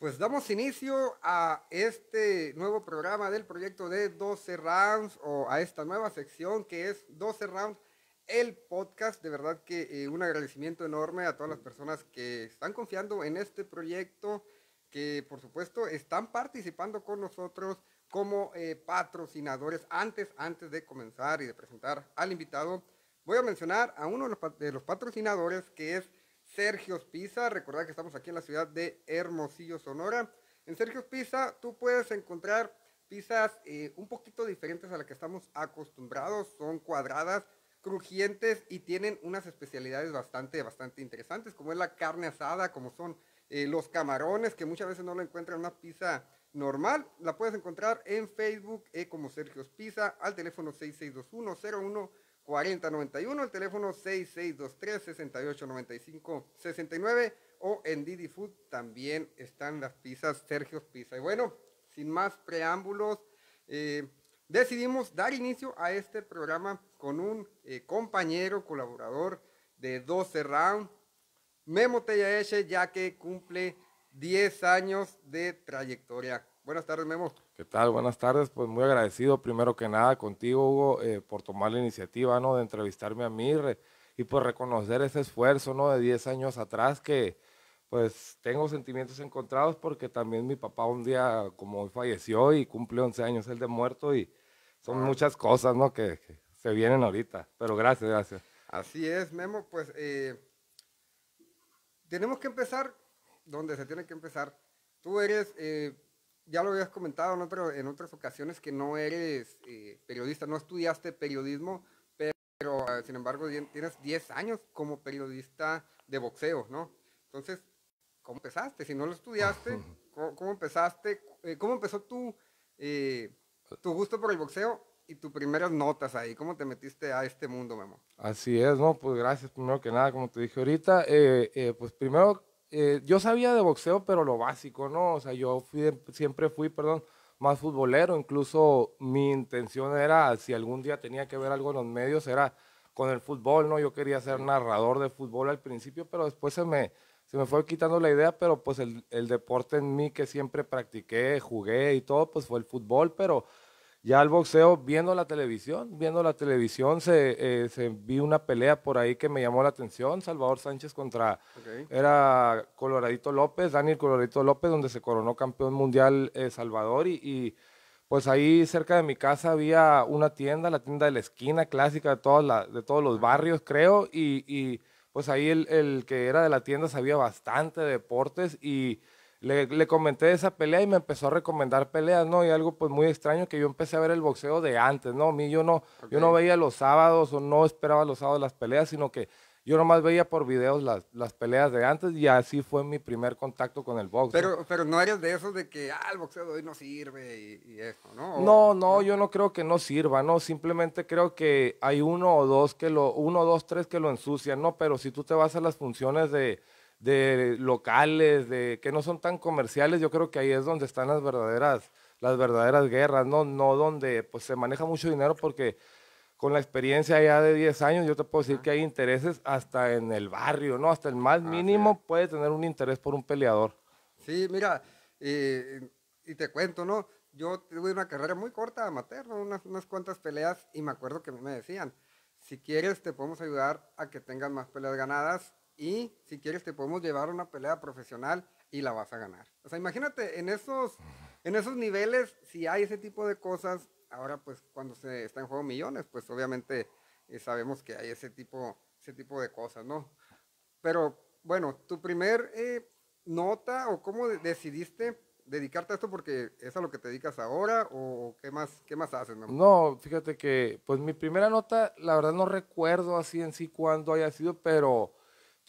Pues damos inicio a este nuevo programa del proyecto de 12 Rounds o a esta nueva sección que es 12 Rounds, el podcast. De verdad que eh, un agradecimiento enorme a todas las personas que están confiando en este proyecto, que por supuesto están participando con nosotros como eh, patrocinadores. Antes, antes de comenzar y de presentar al invitado, voy a mencionar a uno de los patrocinadores que es Sergio Pisa. Recordad que estamos aquí en la ciudad de Hermosillo, Sonora. En Sergio Pisa tú puedes encontrar pizzas eh, un poquito diferentes a las que estamos acostumbrados. Son cuadradas, crujientes y tienen unas especialidades bastante, bastante interesantes, como es la carne asada, como son eh, los camarones, que muchas veces no lo encuentran en una pizza normal. La puedes encontrar en Facebook eh, como Sergio Pisa al teléfono 6621 4091, el teléfono 6623-6895-69 o en Didi Food también están las pizzas Sergio's Pizza. Y bueno, sin más preámbulos, eh, decidimos dar inicio a este programa con un eh, compañero, colaborador de 12 Round, Memo Tellaeche, ya que cumple 10 años de trayectoria Buenas tardes, Memo. ¿Qué tal? Buenas tardes. Pues muy agradecido primero que nada contigo, Hugo, eh, por tomar la iniciativa, ¿no? De entrevistarme a mí y por pues, reconocer ese esfuerzo, ¿no? De 10 años atrás que, pues tengo sentimientos encontrados porque también mi papá un día como hoy falleció y cumple 11 años el de muerto y son ah. muchas cosas, ¿no? Que, se vienen ahorita, pero gracias, gracias. Así es, Memo, pues eh, tenemos que empezar donde se tiene que empezar. Tú eres eh, ya lo habías comentado en, en otras ocasiones que no eres eh, periodista, no estudiaste periodismo, pero eh, sin embargo tienes 10 años como periodista de boxeo, ¿no? Entonces, ¿cómo empezaste? Si no lo estudiaste, ¿cómo, empezaste? Eh, ¿Cómo empezó tu, tu gusto por el boxeo y tus primeras notas ahí? ¿Cómo te metiste a este mundo, Memo? Así es, ¿no? Pues gracias primero que nada, como te dije ahorita. pues primero eh, yo sabía de boxeo, pero lo básico, ¿no? O sea, yo siempre fui, perdón, más futbolero. Incluso mi intención era, si algún día tenía que ver algo en los medios, era con el fútbol, ¿no? Yo quería ser narrador de fútbol al principio, pero después se me, se me fue quitando la idea, pero pues el, el deporte en mí que siempre practiqué, jugué y todo, pues fue el fútbol, pero ya al boxeo viendo la televisión, viendo la televisión, se, eh, se vi una pelea por ahí que me llamó la atención, Salvador Sánchez contra, era Coloradito López, Daniel Coloradito López, donde se coronó campeón mundial eh, Salvador y, pues ahí cerca de mi casa había una tienda, la tienda de la esquina clásica de, todas la, de todos los barrios, creo, y, pues ahí el, el que era de la tienda sabía bastante de deportes y le, comenté esa pelea y me empezó a recomendar peleas, ¿no? Y algo pues muy extraño que yo empecé a ver el boxeo de antes, ¿no? A mí yo no, yo no veía los sábados o no esperaba los sábados las peleas, sino que yo nomás veía por videos las, las peleas de antes y así fue mi primer contacto con el boxeo. Pero, pero no eres de esos de que, ah, el boxeo de hoy no sirve y, eso, ¿no? no, no, yo no creo que no sirva, ¿no? Simplemente creo que hay uno o dos que lo, uno, dos, tres que lo ensucian, ¿no? Pero si tú te vas a las funciones de de locales, de que no son tan comerciales, yo creo que ahí es donde están las verdaderas, las verdaderas guerras, ¿no? No donde pues, se maneja mucho dinero porque con la experiencia ya de 10 años, yo te puedo decir que hay intereses hasta en el barrio, ¿no? Hasta el más mínimo puede tener un interés por un peleador. Sí, mira, eh, y te cuento, ¿no? Yo tuve una carrera muy corta amateur, unas, unas cuantas peleas, y me acuerdo que me decían, si quieres te podemos ayudar a que tengas más peleas ganadas, y si quieres te podemos llevar a una pelea profesional y la vas a ganar. O sea, imagínate, en esos, en esos niveles, si hay ese tipo de cosas, ahora pues cuando se está en juego millones, pues obviamente eh, sabemos que hay ese tipo, ese tipo de cosas, ¿no? Pero bueno, tu primer eh, nota o cómo decidiste dedicarte a esto porque es a lo que te dedicas ahora o qué más, qué más haces? No, no fíjate que pues mi primera nota, la verdad no recuerdo así en sí cuándo haya sido, pero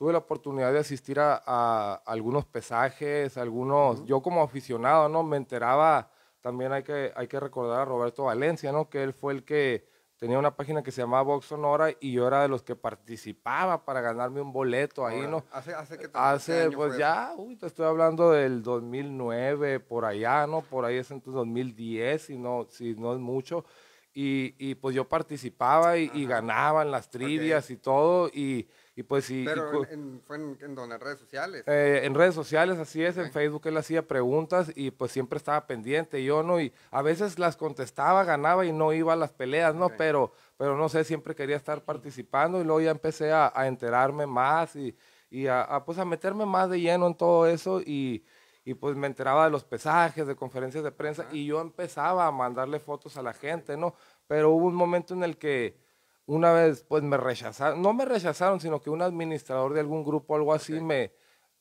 tuve la oportunidad de asistir a, algunos pesajes, algunos, yo como aficionado, ¿no? Me enteraba, también hay que, hay que recordar a Roberto Valencia, ¿no? Que él fue el que tenía una página que se llamaba Box Sonora y yo era de los que participaba para ganarme un boleto ahí, ¿no? Hace, hace, que hace pues ya, uy, te estoy hablando del 2009, por allá, ¿no? Por ahí es entonces 2010, si no, si no es mucho. Y, y pues yo participaba y, y ganaba en las trivias y todo y y pues sí. Pero en, fue en, redes sociales. Eh, en redes sociales, así es, en Facebook él hacía preguntas y pues siempre estaba pendiente, yo no, y a veces las contestaba, ganaba y no iba a las peleas, ¿no? Pero, pero no sé, siempre quería estar participando y luego ya empecé a, enterarme más y, a, pues a meterme más de lleno en todo eso y, y pues me enteraba de los pesajes, de conferencias de prensa, y yo empezaba a mandarle fotos a la gente, ¿no? Pero hubo un momento en el que una vez pues me rechazaron, no me rechazaron, sino que un administrador de algún grupo o algo así me,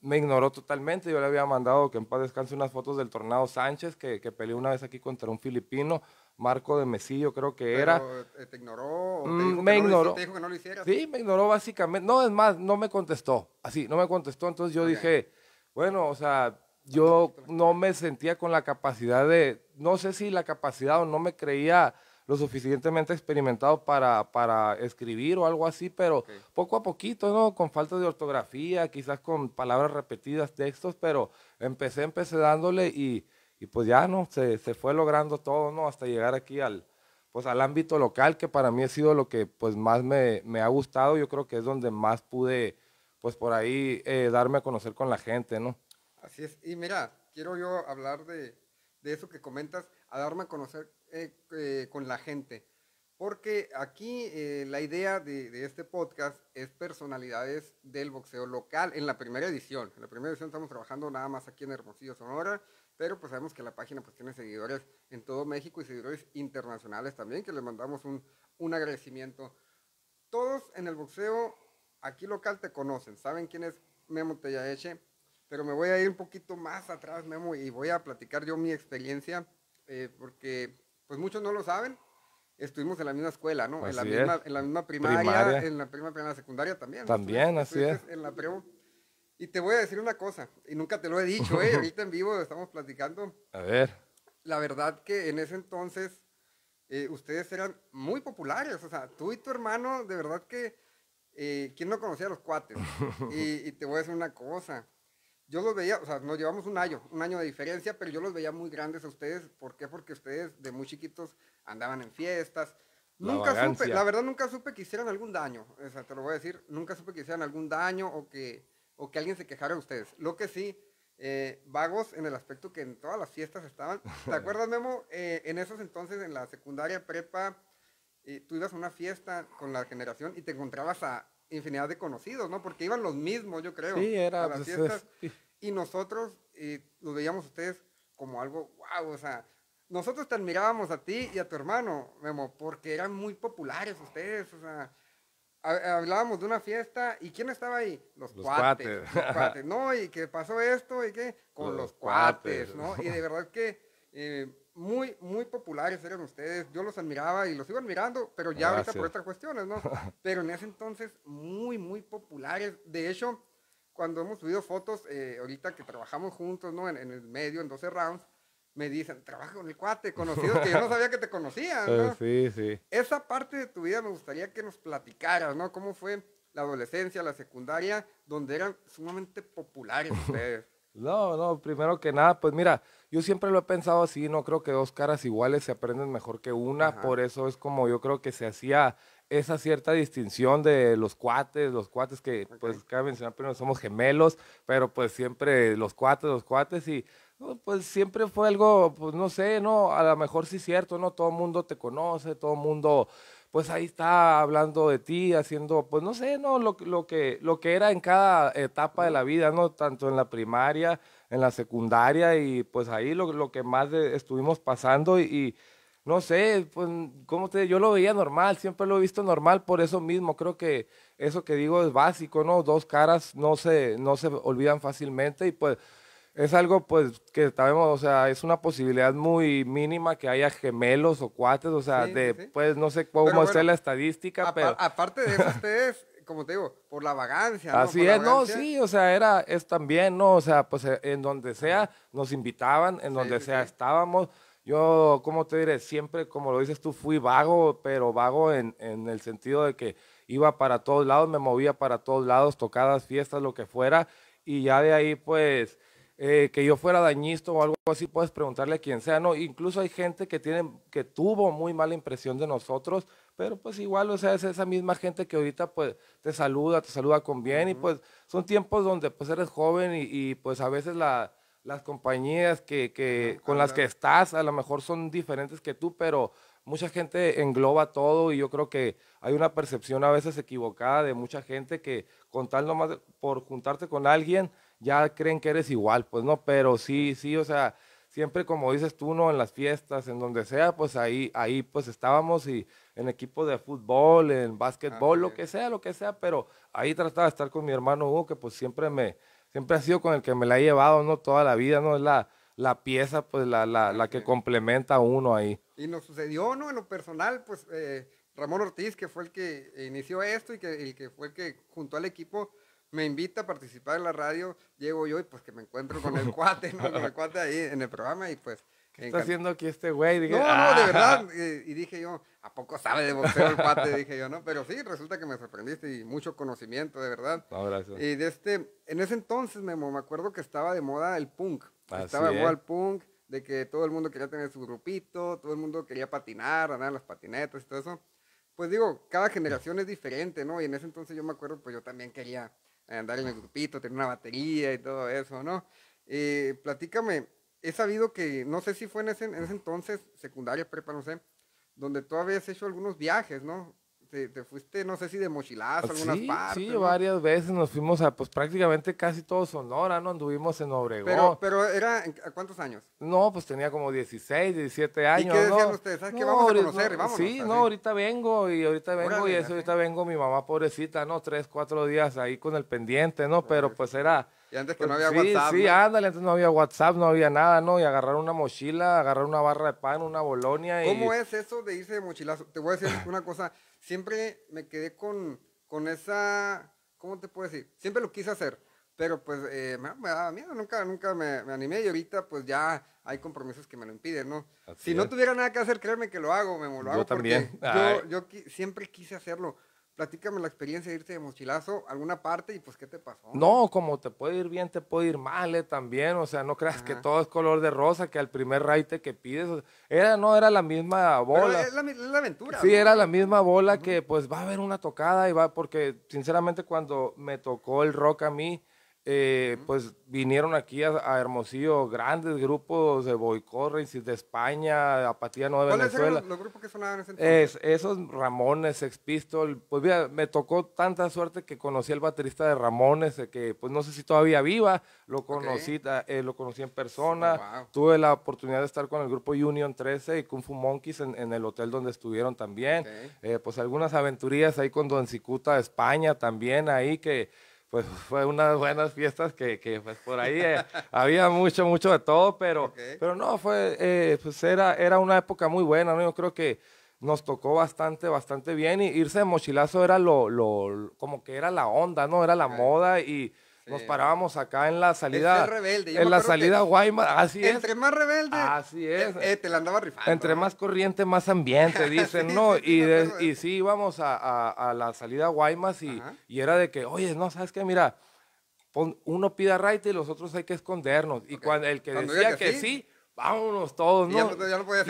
me ignoró totalmente. Yo le había mandado que en paz descanse unas fotos del Tornado Sánchez, que, peleó una vez aquí contra un filipino, Marco de Mesillo creo que era. Eh, ¿Te ignoró? Mm, me ignoró. No que no lo Sí, me ignoró básicamente. No, es más, no me contestó. Así, no me contestó. Entonces yo dije, bueno, o sea, yo no me sentía con la capacidad de, no sé si la capacidad o no me creía lo suficientemente experimentado para, para escribir o algo así, pero poco a poquito, ¿no? Con falta de ortografía, quizás con palabras repetidas, textos, pero empecé, empecé dándole y, y pues ya, ¿no? Se, se, fue logrando todo, ¿no? Hasta llegar aquí al, pues al ámbito local, que para mí ha sido lo que pues más me, me ha gustado, yo creo que es donde más pude, pues por ahí, eh, darme a conocer con la gente, ¿no? Así es, y mira, quiero yo hablar de, de eso que comentas, a darme a conocer eh, eh, con la gente. Porque aquí eh, la idea de, este podcast es personalidades del boxeo local en la primera edición. En la primera edición estamos trabajando nada más aquí en Hermosillo, Sonora, pero pues sabemos que la página pues tiene seguidores en todo México y seguidores internacionales también, que les mandamos un, un agradecimiento. Todos en el boxeo aquí local te conocen, saben quién es Memo Tellaeche, pero me voy a ir un poquito más atrás, Memo, y voy a platicar yo mi experiencia, porque pues muchos no lo saben, estuvimos en la misma escuela, ¿no? en la misma, en la primaria, en la secundaria también. También, así es. En la Y te voy a decir una cosa, y nunca te lo he dicho, ¿eh? ahorita en vivo estamos platicando. A ver. La verdad que en ese entonces eh, ustedes eran muy populares, o sea, tú y tu hermano, de verdad que, eh, ¿quién no conocía a los cuates? y te voy a decir una cosa, yo los veía, o sea, nos llevamos un año, un año de diferencia, pero yo los veía muy grandes a ustedes. ¿Por qué? Porque ustedes de muy chiquitos andaban en fiestas. nunca supe, la verdad nunca supe que hicieran algún daño, o sea, te lo voy a decir, nunca supe que hicieran algún daño o que, o que alguien se quejara de ustedes. Lo que sí, eh, vagos en el aspecto que en todas las fiestas estaban. ¿Te acuerdas, Memo? Eh, en esos entonces, en la secundaria prepa, eh, tú ibas a una fiesta con la generación y te encontrabas a infinidad de conocidos, ¿no? Porque iban los mismos, yo creo. Sí, era. A pues, fiestas. Y nosotros y los veíamos ustedes como algo, wow, o sea, nosotros te admirábamos a ti y a tu hermano, Memo, porque eran muy populares ustedes, o sea, hablábamos de una fiesta y ¿quién estaba ahí? Los, cuates, Los cuates, ¿no? Y que pasó esto y qué, con los, cuates, ¿no? Y de verdad que eh, muy, muy populares eran ustedes. Yo los admiraba y los sigo admirando, pero ya ahorita por otras cuestiones, ¿no? Pero en ese entonces, muy, muy populares. De hecho, cuando hemos subido fotos, eh, ahorita que trabajamos juntos, ¿no? En, el medio, en 12 rounds, me dicen, trabajo con el cuate, conocido, que yo no sabía que te conocían, ¿no? Sí, sí. Esa parte de tu vida me gustaría que nos platicaras, ¿no? ¿Cómo fue la adolescencia, la secundaria, donde eran sumamente populares ustedes? No, no, primero que nada, pues mira, yo siempre lo he pensado así, no creo que dos caras iguales se aprenden mejor que una, por eso es como yo creo que se hacía esa cierta distinción de los cuates, los cuates que, pues, cabe mencionar primero, somos gemelos, pero pues siempre los cuates, los cuates y pues siempre fue algo, pues no sé, no, a lo mejor sí es cierto, no todo el mundo te conoce, todo el mundo pues ahí está hablando de ti, haciendo, pues no sé, no, lo, lo, que, lo que era en cada etapa de la vida, ¿no? Tanto en la primaria, en la secundaria y pues ahí lo, lo que más estuvimos pasando y, no sé, pues cómo te yo lo veía normal, siempre lo he visto normal por eso mismo, creo que eso que digo es básico, ¿no? Dos caras no se, no se olvidan fácilmente y pues es algo pues que sabemos, o sea, es una posibilidad muy mínima que haya gemelos o cuates, o sea, de, pues no sé cómo hacer la estadística, pero... Aparte de eso, ustedes, como te digo, por la vagancia. Así es, no, sí, o sea, era, es también, ¿no? O sea, pues eh, en donde sea nos invitaban, en donde sea estábamos. Yo, ¿cómo te diré? Siempre, como lo dices tú, fui vago, pero vago en, en el sentido de que iba para todos lados, me movía para todos lados, tocadas, fiestas, lo que fuera, y ya de ahí, pues eh, que yo fuera dañista o algo así, puedes preguntarle a quien sea, ¿no? Incluso hay gente que, tiene, que tuvo muy mala impresión de nosotros, pero pues igual, o sea, es esa misma gente que ahorita pues te saluda, te saluda con bien y pues son tiempos donde pues eres joven y, pues a veces las compañías que, que con las que estás a lo mejor son diferentes que tú, pero mucha gente engloba todo y yo creo que hay una percepción a veces equivocada de mucha gente que con tal nomás por juntarte con alguien, ya creen que eres igual, pues no, pero sí, sí, o sea, siempre como dices tú, ¿no? En las fiestas, en donde sea, pues ahí, ahí pues estábamos y en equipos de fútbol, en básquetbol, lo que sea, lo que sea, pero ahí trataba de estar con mi hermano Hugo, que pues siempre me, siempre ha sido con el que me la he llevado, ¿no? Toda la vida, ¿no? Es la, la pieza, pues la, la, la que complementa a uno ahí. Y nos sucedió, ¿no? En lo personal, pues eh, Ramón Ortiz, que fue el que inició esto y que, el que fue el que juntó al equipo, me invita a participar en la radio, llego yo y pues que me encuentro con el cuate, ¿no? Con el cuate ahí en el programa y pues... está haciendo aquí este güey? no, no, de ah". verdad. Eh, y, dije yo, ¿a poco sabe de boxeo el cuate? dije yo, ¿no? Pero sí, resulta que me sorprendiste y mucho conocimiento, de verdad. Un abrazo. Y de este, en ese entonces, me acuerdo que estaba de moda el punk. estaba de moda el punk, de que todo el mundo quería tener su grupito, todo el mundo quería patinar, andar en las patinetas y todo eso. Pues digo, cada generación es diferente, ¿no? Y en ese entonces yo me acuerdo, pues yo también quería andar en el grupito, tener una batería y todo eso, ¿no? Eh, platícame, he sabido que, no sé si fue en ese, en ese entonces, secundaria, prepa, no sé, donde tú habías hecho algunos viajes, ¿no? te, fuiste, no sé si de mochilazo algunas sí, Sí, varias veces nos fuimos a, pues prácticamente casi todo Sonora, ¿no? Anduvimos en Obregón. Pero, pero era, cuántos años? No, pues tenía como 16, 17 años. ¿Y qué decían ustedes? ¿Sabes ah, qué? Vamos a conocer, vámonos. Sí, no, ahorita vengo y ahorita vengo y eso, ahorita vengo mi mamá pobrecita, ¿no? Tres, cuatro días ahí con el pendiente, ¿no? Pero pues era... Y antes que pues, no había WhatsApp. Sí, sí, ándale, antes no había WhatsApp, no había nada, ¿no? Y agarrar una mochila, agarrar una barra de pan, una bolonia. ¿Cómo es eso de irse de mochilazo? Te voy a decir una cosa siempre me quedé con, esa, ¿cómo te puedo decir? Siempre lo quise hacer, pero pues eh, me, daba miedo, nunca, nunca me, animé y ahorita pues ya hay compromisos que me lo impiden, ¿no? si no tuviera nada que hacer, créeme que lo hago, me lo hago. Porque yo también. Yo, siempre quise hacerlo platícame la experiencia de irte de mochilazo a alguna parte y pues qué te pasó. No, como te puede ir bien, te puede ir mal eh, también, o sea, no creas que todo es color de rosa, que al primer raite que pides, era, no, era la misma bola. Es aventura. Sí, era la misma bola que pues va a haber una tocada y va, porque sinceramente cuando me tocó el rock a mí, eh, pues vinieron aquí a, Hermosillo grandes grupos de Boycorres de España, Apatía Nueva de Venezuela. Eran los, grupos que sonaban en ese entonces? Es, esos Ramones, Sex pues mira, me tocó tanta suerte que conocí al baterista de Ramones, eh, que pues no sé si todavía viva, lo conocí, eh, lo conocí en persona, oh, tuve la oportunidad de estar con el grupo Union 13 y Kung Fu Monkeys en, el hotel donde estuvieron también, pues algunas aventurías ahí con Don Cicuta de España también ahí que pues fue unas buenas fiestas que, que pues por ahí eh, había mucho, mucho de todo, pero, pero no, fue, eh, pues era, era una época muy buena, ¿no? Yo creo que nos tocó bastante, bastante bien y irse de mochilazo era lo, lo, como que era la onda, ¿no? Era la moda y nos parábamos acá en la salida. rebelde. en la salida Guaymas, así es. Entre más rebelde. Así eh, es. Eh, te la andaba rifando. Entre más corriente, más ambiente, dicen, ¿no? y, y sí íbamos a, la salida Guaymas y, era de que, oye, no, ¿sabes qué? Mira, uno pida right y los otros hay que escondernos. Y cuando el que decía que, sí vámonos todos, ¿no?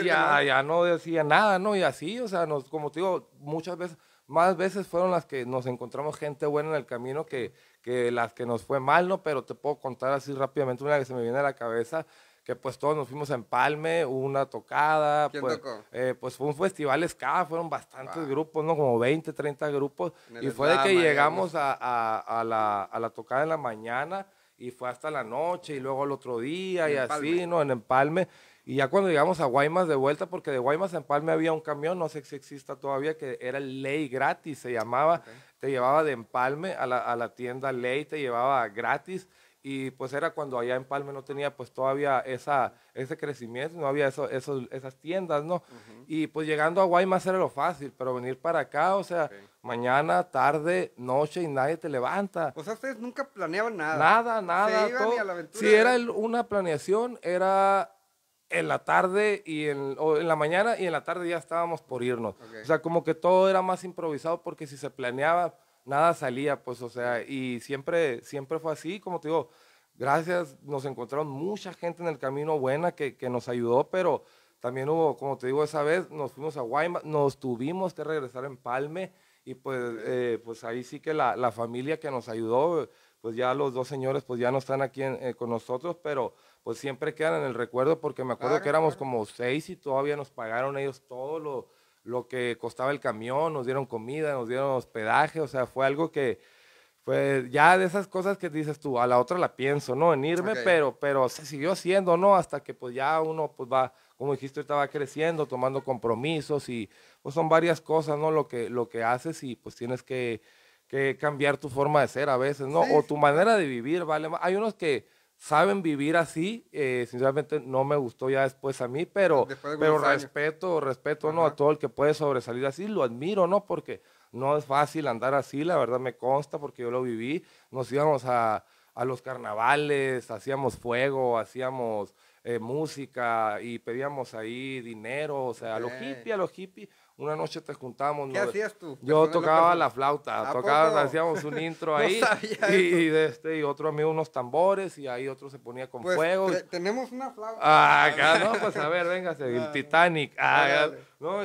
ya, ya, no decía nada, ¿no? Y así, o sea, nos, como te digo, muchas veces, más veces fueron las que nos encontramos gente buena en el camino que, que las que nos fue mal, ¿no? Pero te puedo contar así rápidamente una que se me viene a la cabeza que pues todos nos fuimos a Empalme, hubo una tocada. pues, eh, pues fue un festival escala fueron bastantes grupos, ¿no? Como 20, 30 grupos. Y fue de que llegamos a, a, a, la, a la tocada en la mañana y fue hasta la noche y luego el otro día y así, ¿no? En Empalme. Y ya cuando llegamos a Guaymas de vuelta, porque de Guaymas a Empalme había un camión, no sé si exista todavía, que era Ley gratis, se llamaba. Te llevaba de Empalme a la, a la tienda Ley, te llevaba gratis y pues era cuando allá en Palme no tenía pues todavía esa, ese crecimiento, no había eso, esas tiendas, ¿no? Y pues llegando a Guaymas era lo fácil, pero venir para acá, o sea, mañana, tarde, noche y nadie te levanta. O sea, ustedes nunca planeaban nada. Nada, nada. todo. si era una planeación, era en la tarde y en, o en la mañana y en la tarde ya estábamos por irnos. O sea, como que todo era más improvisado porque si se planeaba nada salía, pues, o sea, y siempre, siempre fue así, como te digo, gracias, nos encontraron mucha gente en el camino buena que, que nos ayudó, pero también hubo, como te digo, esa vez nos fuimos a Guaymas, nos tuvimos que regresar en Palme, y pues, eh, pues ahí sí que la, familia que nos ayudó, pues ya los dos señores pues ya no están aquí eh, con nosotros, pero pues siempre quedan en el recuerdo porque me acuerdo que éramos como seis y todavía nos pagaron ellos todo lo lo que costaba el camión, nos dieron comida, nos dieron hospedaje, o sea, fue algo que, pues ya de esas cosas que dices tú, a la otra la pienso, ¿no? En irme, pero, pero se siguió haciendo, ¿no? Hasta que pues ya uno pues va, como dijiste, estaba creciendo, tomando compromisos y pues son varias cosas, ¿no? Lo que, lo que haces y pues tienes que, que cambiar tu forma de ser a veces, ¿no? O tu manera de vivir, ¿vale? Hay unos que saben vivir así. Eh, sinceramente no me gustó ya después a mí, pero, pero respeto, respeto no a todo el que puede sobresalir así, lo admiro, ¿no? Porque no es fácil andar así, la verdad me consta porque yo lo viví. Nos íbamos a, los carnavales, hacíamos fuego, hacíamos eh, música y pedíamos ahí dinero, o sea, a los hippies, a los hippies. Una noche te juntamos. ¿Qué hacías tú? Yo tocaba la flauta, hacíamos un intro ahí. y, de este, y otro amigo unos tambores y ahí otro se ponía con pues, fuego. tenemos una flauta. Ah, acá, no, pues a ver, véngase, el Titanic. Ah,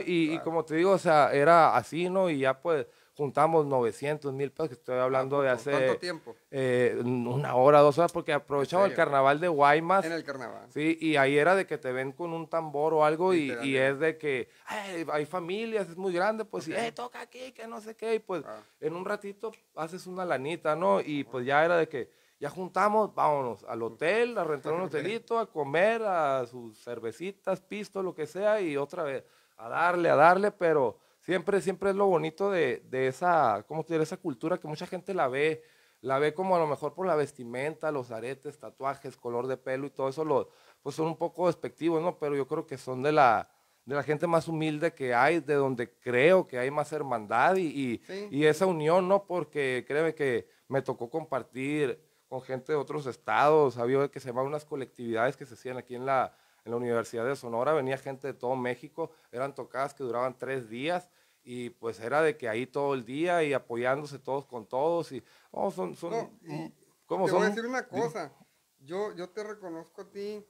y, y, como te digo, o sea, era así, ¿no? Y ya pues juntamos 900 mil pesos, que estoy hablando de hace... ¿Cuánto tiempo? Eh, una hora, dos horas, porque aprovechamos el carnaval de Guaymas. En el carnaval. Sí, y ahí era de que te ven con un tambor o algo y, es de que hay familias, es muy grande, pues, eh, toca aquí, que no sé qué, y pues ah. en un ratito haces una lanita, ¿no? Ah, y pues ya era de que ya juntamos, vámonos al hotel, a rentar un hotelito, a comer, a sus cervecitas, pisto, lo que sea, y otra vez, a darle, a darle, pero Siempre, es lo bonito de, esa, ¿cómo te esa cultura que mucha gente la ve, la ve como a lo mejor por la vestimenta, los aretes, tatuajes, color de pelo y todo eso, lo, pues son un poco despectivos, ¿no? Pero yo creo que son de la, de la gente más humilde que hay, de donde creo que hay más hermandad y, esa unión, ¿no? Porque créeme que me tocó compartir con gente de otros estados, había que se llamaban unas colectividades que se hacían aquí en en la Universidad de Sonora, venía gente de todo México, eran tocadas que duraban tres días y pues era de que ahí todo el día y apoyándose todos con todos y oh, son son no, eh, ¿cómo te voy a decir una cosa yo yo te reconozco a ti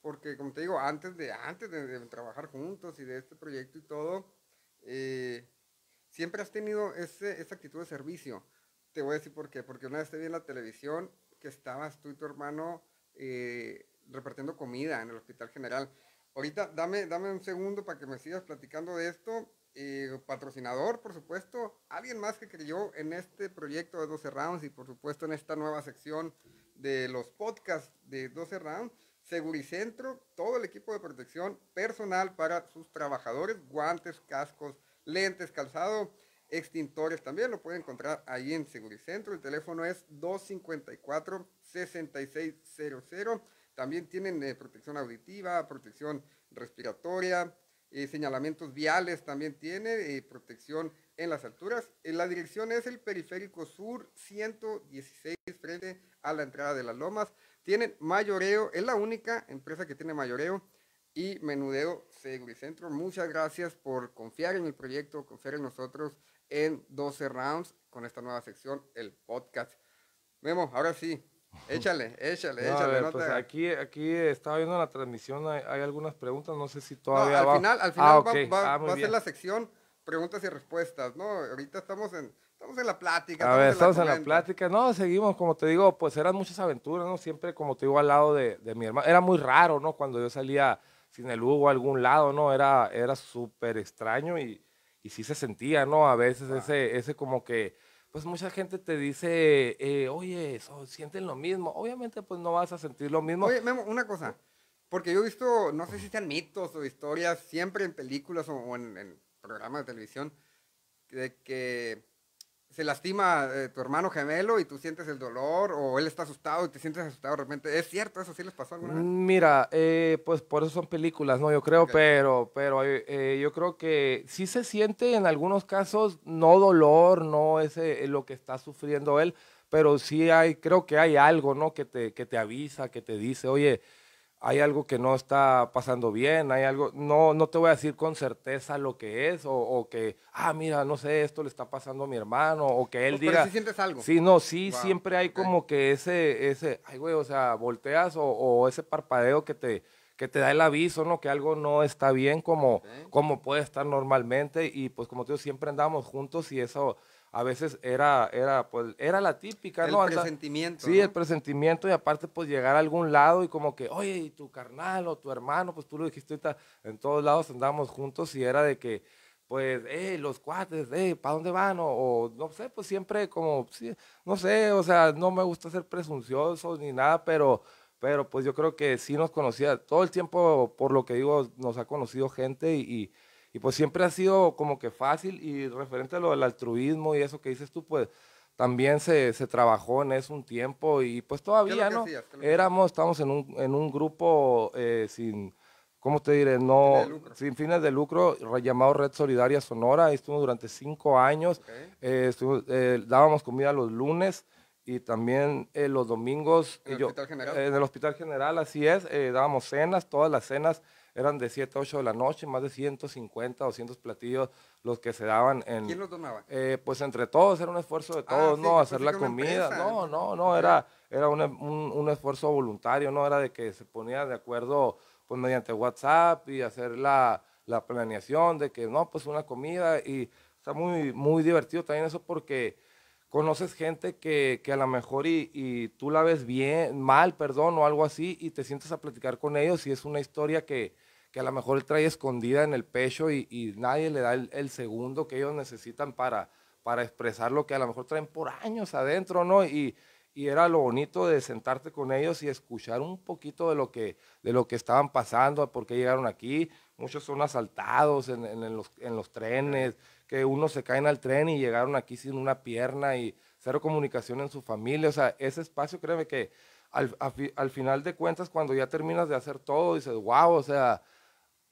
porque como te digo antes de antes de, trabajar juntos y de este proyecto y todo eh, siempre has tenido ese, esa actitud de servicio te voy a decir por qué porque una vez te vi en la televisión que estabas tú y tu hermano eh, repartiendo comida en el hospital general ahorita dame dame un segundo para que me sigas platicando de esto eh, patrocinador, por supuesto, alguien más que creyó en este proyecto de 12 Rounds y por supuesto en esta nueva sección de los podcasts de 12 Rounds, Seguricentro, todo el equipo de protección personal para sus trabajadores, guantes, cascos, lentes, calzado, extintores también lo pueden encontrar ahí en Seguricentro. El teléfono es 254-6600. También tienen eh, protección auditiva, protección respiratoria, eh, señalamientos viales también tiene, eh, protección en las alturas. Eh, la dirección es el periférico sur 116 frente a la entrada de las lomas. Tienen mayoreo, es la única empresa que tiene mayoreo y menudeo Seguricentro. Muchas gracias por confiar en el proyecto, confiar en nosotros en 12 rounds con esta nueva sección, el podcast. Vemos, ahora sí, Échale, échale, échale. Pues aquí, aquí estaba viendo la transmisión, hay, algunas preguntas, no sé si todavía al Final, al ah, final ah, va, a ser la sección preguntas y respuestas, ¿no? Ahorita estamos en, estamos en la plática. A estamos ver, en la en la plática. No, seguimos, como te digo, pues eran muchas aventuras, ¿no? Siempre, como te digo, al lado de, mi hermano. Era muy raro, ¿no? Cuando yo salía sin el Hugo a algún lado, ¿no? Era, era súper extraño y, y sí se sentía, ¿no? A veces ese, ese como que pues mucha gente te dice, eh, oye, sienten lo mismo. Obviamente, pues no vas a sentir lo mismo. Oye, Memo, una cosa. Porque yo he visto, no sé si sean mitos o historias, siempre en películas o, en, en, programas de televisión, de que se lastima eh, tu hermano gemelo y tú sientes el dolor o él está asustado y te sientes asustado de repente. ¿Es cierto? ¿Eso sí les pasó alguna vez? Mm, mira, eh, pues por eso son películas, ¿no? Yo creo, pero, pero eh, yo creo que sí se siente en algunos casos no dolor, no ese lo que está sufriendo él, pero sí hay, creo que hay algo, ¿no? Que te, que te avisa, que te dice, oye, hay algo que no está pasando bien, hay algo, no, no te voy a decir con certeza lo que es, o, que, ah, mira, no sé, esto le está pasando a mi hermano, o que él pues, diga... Pero si sientes algo. Sí, no, sí, siempre hay como que ese, ese, ay, güey, o sea, volteas o, ese parpadeo que te, que te da el aviso, ¿no? Que algo no está bien como, como puede estar normalmente, y pues como te digo, siempre andamos juntos y eso a veces era, era, pues, era la típica, el presentimiento. Sí, el presentimiento y aparte, pues, llegar a algún lado y como que, oye, y tu carnal o tu hermano, pues, tú lo dijiste ahorita, en todos lados andamos juntos y era de que, pues, eh, los cuates, eh, ¿para dónde van? O, no sé, pues, siempre como, sí, no sé, o sea, no me gusta ser presuncioso ni nada, pero, pero, pues, yo creo que sí nos conocía, todo el tiempo, por lo que digo, nos ha conocido gente y y pues siempre ha sido como que fácil y referente a lo del altruismo y eso que dices tú, pues también se, se trabajó en eso un tiempo y pues todavía, ¿no? Éramos, estamos en un, en un grupo eh, sin... ¿cómo te diré? No, sin fines de lucro, llamado Red Solidaria Sonora. Ahí estuvimos durante cinco años. Eh, eh, dábamos comida los lunes y también los domingos. ¿En el Hospital General? en el Hospital General, así es. dábamos cenas, todas las cenas eran de 7 a 8 de la noche, más de 150, 200 platillos los que se daban en... ¿Quién los donaba? Eh, pues entre todos, era un esfuerzo de ah, todos, ¿no? Pues, hacer la comida, no, no, no, era, era un, esfuerzo voluntario, no era de que se ponía de acuerdo pues mediante WhatsApp y hacer la, planeación de que, no, pues una comida y está muy, muy divertido también eso porque conoces gente que, a lo mejor y, y, tú la ves bien, mal, perdón, o algo así, y te sientes a platicar con ellos y es una historia que, que a lo mejor trae escondida en el pecho y, nadie le da el, segundo que ellos necesitan para, para expresar lo que a lo mejor traen por años adentro, ¿no? Y, era lo bonito de sentarte con ellos y escuchar un poquito de lo que, de lo que estaban pasando, por qué llegaron aquí. Muchos son asaltados en, los, en los, trenes, que uno se caen al tren y llegaron aquí sin una pierna y cero comunicación en su familia. O sea, ese espacio, créeme que al, al final de cuentas, cuando ya terminas de hacer todo, dices, wow, o sea,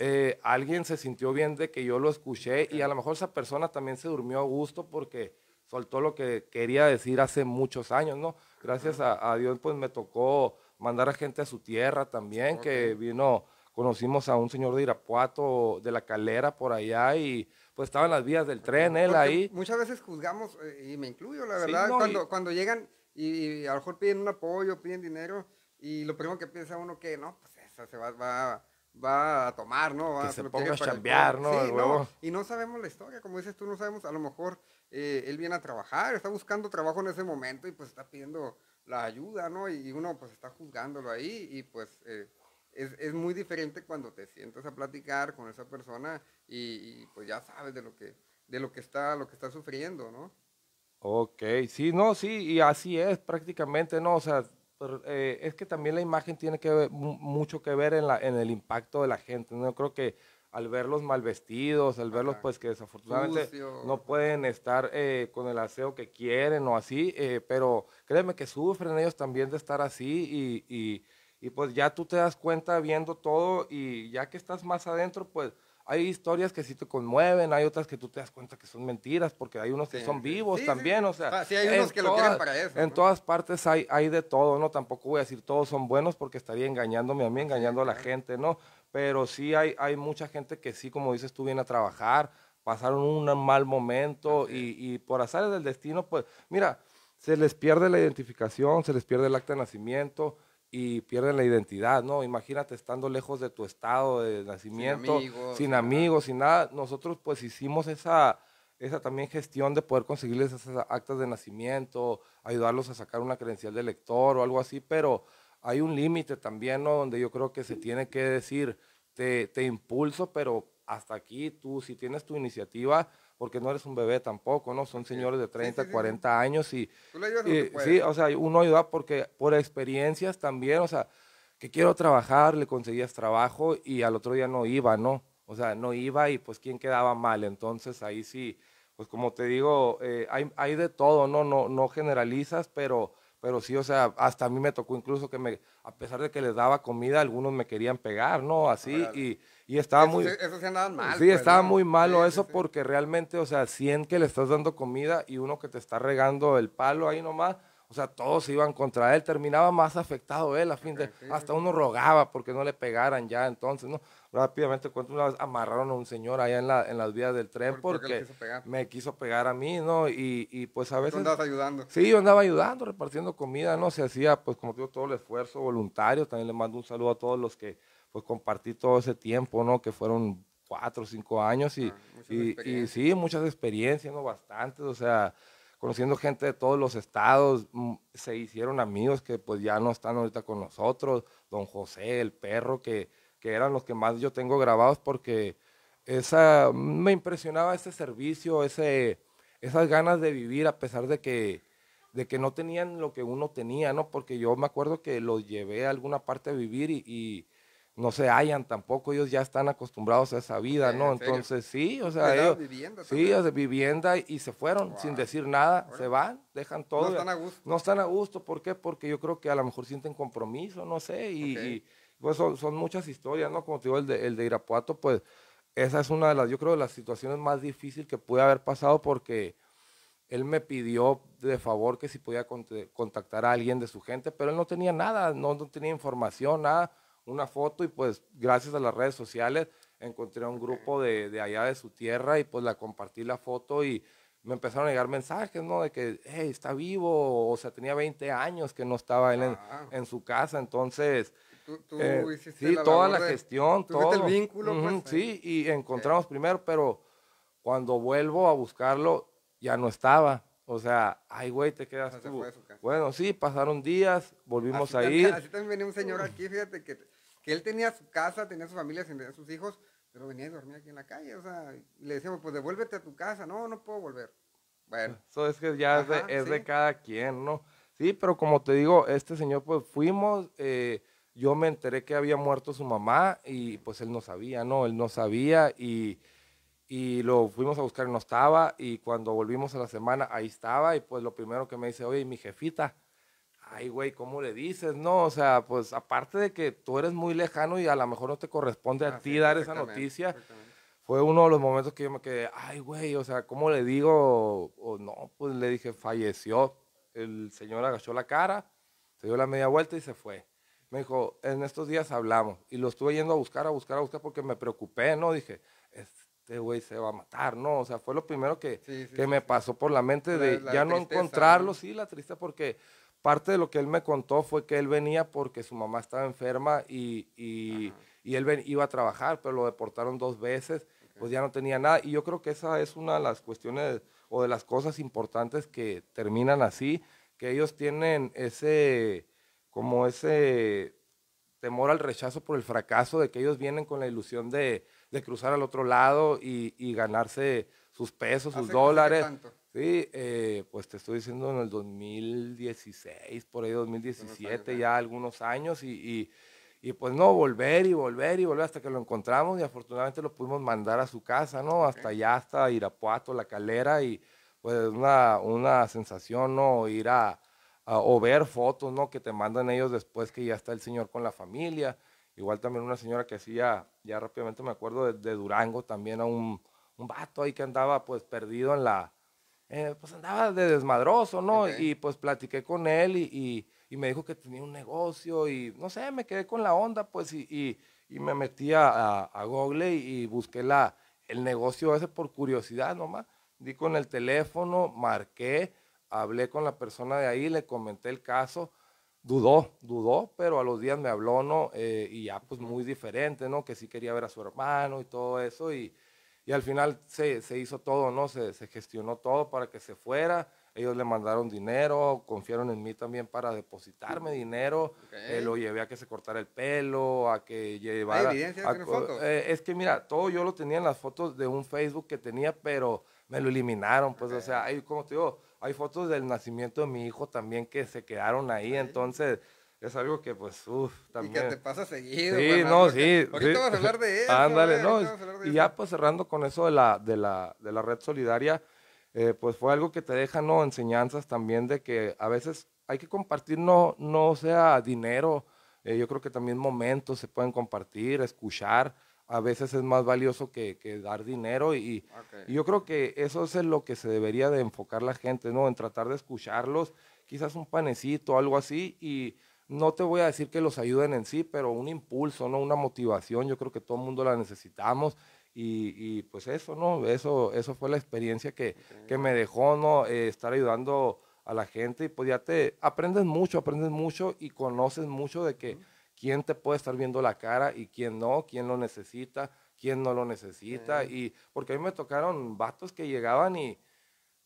eh, alguien se sintió bien de que yo lo escuché y a lo mejor esa persona también se durmió a gusto porque soltó lo que quería decir hace muchos años, ¿no? Gracias a, Dios, pues me tocó mandar a gente a su tierra también, que vino, conocimos a un señor de Irapuato, de la calera por allá y pues estaban las vías del tren, él ahí. Muchas veces juzgamos, eh, y me incluyo, la verdad, cuando, cuando llegan y, a lo mejor piden un apoyo, piden dinero, y lo primero que piensa uno que no, pues eso se va, va va a tomar, ¿no? Va a se ponga a chambear, ¿no? Y no sabemos la historia, como dices tú, no sabemos, a lo mejor eh, él viene a trabajar, está buscando trabajo en ese momento y pues está pidiendo la ayuda, ¿no? Y uno pues está juzgándolo ahí y pues eh, es, muy diferente cuando te sientas a platicar con esa persona y, pues ya sabes de lo que, de lo que, está, lo que está sufriendo, ¿no? Ok, sí, no, sí, y así es prácticamente, ¿no? O sea, eh, es que también la imagen tiene que mucho que ver en, la, en el impacto de la gente. No Yo creo que al verlos mal vestidos, al verlos pues que desafortunadamente no pueden estar eh, con el aseo que quieren o así, eh, pero créeme que sufren ellos también de estar así y, pues ya tú te das cuenta viendo todo y ya que estás más adentro, pues hay historias que sí te conmueven, hay otras que tú te das cuenta que son mentiras, porque hay unos que son vivos también, o sea. Ah, sí, hay unos que lo quieren para eso. En todas partes hay, hay de todo, ¿no? Tampoco voy a decir todos son buenos porque estaría engañándome a mí, engañando a la gente, ¿no? Pero sí hay, hay mucha gente que sí, como dices tú, viene a trabajar, pasaron un mal momento y, y por azares del destino, pues, mira, se les pierde la identificación, se les pierde el acta de nacimiento, y pierden la identidad, ¿no? Imagínate estando lejos de tu estado de nacimiento, sin amigos, sin, nada. Nosotros pues hicimos esa, esa también gestión de poder conseguirles esas actas de nacimiento, ayudarlos a sacar una credencial de lector o algo así, pero hay un límite también, ¿no? Donde yo creo que se tiene que decir, te, te impulso, pero hasta aquí tú, si tienes tu iniciativa, porque no eres un bebé tampoco, ¿no? Son señores de 30, 40 años y, sí, o sea, uno ayuda porque por experiencias también, o sea, que quiero trabajar, le conseguías trabajo y al otro día no iba, ¿no? O sea, no iba y pues quién quedaba mal, entonces ahí sí, pues como te digo, eh, hay, hay, de todo, ¿no? No, no generalizas, pero, pero sí, o sea, hasta a mí me tocó incluso que me, a pesar de que les daba comida, algunos me querían pegar, ¿no? Así, y, y estaba muy... sí, pues, estaba muy malo eso porque realmente, o sea, 100 que le estás dando comida y uno que te está regando el palo ahí nomás, o sea, todos se iban contra él, terminaba más afectado él, a fin de... Hasta uno rogaba porque no le pegaran ya, entonces, ¿no? Rápidamente cuento, una vez amarraron a un señor allá en, la, en las vías del tren porque, me quiso pegar a mí, ¿no? Y, y pues a veces... ¿Tú andabas ayudando? Sí, yo andaba ayudando, repartiendo comida, ¿no? Se hacía, pues como digo, todo el esfuerzo voluntario, también le mando un saludo a todos los que pues compartí todo ese tiempo, ¿no? Que fueron cuatro o cinco años y, ah, y, sí, muchas experiencias, ¿no? Bastantes, o sea, conociendo gente de todos los estados, mm, se hicieron amigos que pues ya no están ahorita con nosotros, don José, el perro, que, eran los que más yo tengo grabados porque esa, mm, me impresionaba ese servicio, ese, esas ganas de vivir a pesar de que, de que no tenían lo que uno tenía, ¿no? Porque yo me acuerdo que los llevé a alguna parte a vivir y no se hallan tampoco, ellos ya están acostumbrados a esa vida, eh, ¿no? Entonces sí, o sea, ellos, sí, o vivienda y, se fueron sin decir nada, se van, dejan todo. No están a gusto. No están a gusto, ¿por qué? Porque yo creo que a lo mejor sienten compromiso, no sé, y, pues son, son, muchas historias, ¿no? Como te digo, el de, el de Irapuato, pues esa es una de las, yo creo, de las situaciones más difíciles que pude haber pasado porque él me pidió de favor que si podía contactar a alguien de su gente, pero él no tenía nada, no, no tenía información, nada una foto y pues gracias a las redes sociales encontré a un grupo de, allá de su tierra y pues la compartí la foto y me empezaron a llegar mensajes, ¿no? De que, hey, está vivo, o sea, tenía 20 años que no estaba él en, en su casa, entonces... Tú, eh, sí, toda la gestión, todo. el vínculo. Pues, sí, y encontramos primero, pero cuando vuelvo a buscarlo, ya no estaba. O sea, ay, güey, te quedas Bueno, sí, pasaron días, volvimos a ir. así también venía un señor aquí, fíjate que que él tenía su casa, tenía su familia, tenía sus hijos, pero venía y dormía aquí en la calle, o sea, le decíamos, pues devuélvete a tu casa, no, no puedo volver. Bueno. Eso es que ya es, de, cada quien, ¿no? Sí, pero como te digo, este señor, pues fuimos, eh, yo me enteré que había muerto su mamá y pues él no sabía, ¿no? Él no sabía y, y lo fuimos a buscar y no estaba y cuando volvimos a la semana ahí estaba y pues lo primero que me dice, oye, mi jefita, ay, güey, ¿cómo le dices? No, o sea, pues aparte de que tú eres muy lejano y a lo mejor no te corresponde a ti dar esa noticia, fue uno de los momentos que yo me quedé, ay, güey, o sea, ¿cómo le digo? O, no, pues le dije, falleció. El señor agachó la cara, se dio la media vuelta y se fue. Me dijo, en estos días hablamos. Y lo estuve yendo a buscar, a buscar, a buscar porque me preocupé, ¿no? Dije, este güey se va a matar, ¿no? O sea, fue lo primero que, que me pasó por la mente de ya no encontrarlo, sí, la triste porque parte de lo que él me contó fue que él venía porque su mamá estaba enferma y, él iba a trabajar, pero lo deportaron dos veces, pues ya no tenía nada. Y yo creo que esa es una de las cuestiones o de las cosas importantes que terminan así, que ellos tienen ese, como ese temor al rechazo por el fracaso, de que ellos vienen con la ilusión de, cruzar al otro lado y, ganarse sus pesos, sus dólares. Sí, eh, pues te estoy diciendo en el 2016, por ahí 2017, ya algunos años, y, pues no, volver y volver y volver hasta que lo encontramos y afortunadamente lo pudimos mandar a su casa, ¿no? Hasta allá, hasta Irapuato, La Calera, y pues una, una sensación, ¿no? Ir a, o ver fotos, ¿no? Que te mandan ellos después que ya está el señor con la familia. Igual también una señora que hacía, ya rápidamente me acuerdo, de, Durango, también a un, un vato ahí que andaba pues perdido en la eh, pues andaba de desmadroso, ¿no? Y pues platiqué con él y, me dijo que tenía un negocio y no sé, me quedé con la onda, pues, y, me metí a, Google y, busqué la, el negocio ese por curiosidad nomás. Di con el teléfono, marqué, hablé con la persona de ahí, le comenté el caso. Dudó, dudó, pero a los días me habló, ¿no? Eh, y ya, pues muy diferente, ¿no? Que sí quería ver a su hermano y todo eso. Y, y al final se, hizo todo, ¿no? Se, gestionó todo para que se fuera. Ellos le mandaron dinero, confiaron en mí también para depositarme mm. dinero. Eh, lo llevé a que se cortara el pelo, a que llevara... Eh, es que mira, todo yo lo tenía en las fotos de un Facebook que tenía, pero me lo eliminaron. Pues, o sea, hay, como te digo, hay fotos del nacimiento de mi hijo también que se quedaron ahí. Entonces, es algo que pues, uff, también. Y que te pasa seguido. Sí, no, sí. Ahorita vamos a hablar de eso. Ándale, no. Y ya pues cerrando con eso de la, de la, de la red solidaria, eh, pues fue algo que te deja, ¿no? Enseñanzas también de que a veces hay que compartir, no, no sea dinero, eh, yo creo que también momentos se pueden compartir, escuchar. A veces es más valioso que, que dar dinero y, y yo creo que eso es en lo que se debería de enfocar la gente, ¿no? En tratar de escucharlos, quizás un panecito, algo así y no te voy a decir que los ayuden en sí, pero un impulso, ¿no? Una motivación, yo creo que todo el mundo la necesitamos. Y, pues eso, ¿no? Eso, eso fue la experiencia que, me dejó, ¿no? Eh, estar ayudando a la gente y pues ya te aprendes mucho, aprendes mucho y conoces mucho de que quién te puede estar viendo la cara y quién no, quién lo necesita, quién no lo necesita. Y porque a mí me tocaron vatos que llegaban y,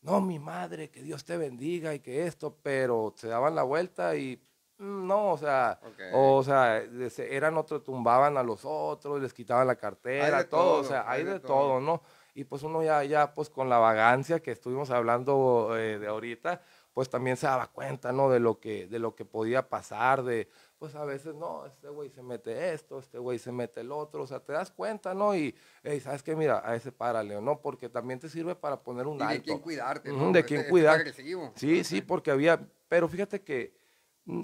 no, mi madre, que Dios te bendiga y que esto, pero se daban la vuelta y Mm, no, o sea, o sea, eran otros, tumbaban a los otros, les quitaban la cartera, todo, o sea, hay, de, todo, ¿no? Y pues uno ya, ya, pues con la vagancia que estuvimos hablando eh, de ahorita, pues también se daba cuenta, ¿no? De lo que, de lo que podía pasar, de, pues a veces, no, este güey se mete esto, este güey se mete el otro, o sea, te das cuenta, ¿no? Y, ¿sabes qué? Mira, a ese paraleo, ¿no? Porque también te sirve para poner un y alto. de quién cuidarte, ¿no? De quién cuidar. sí, sí, porque había, pero fíjate que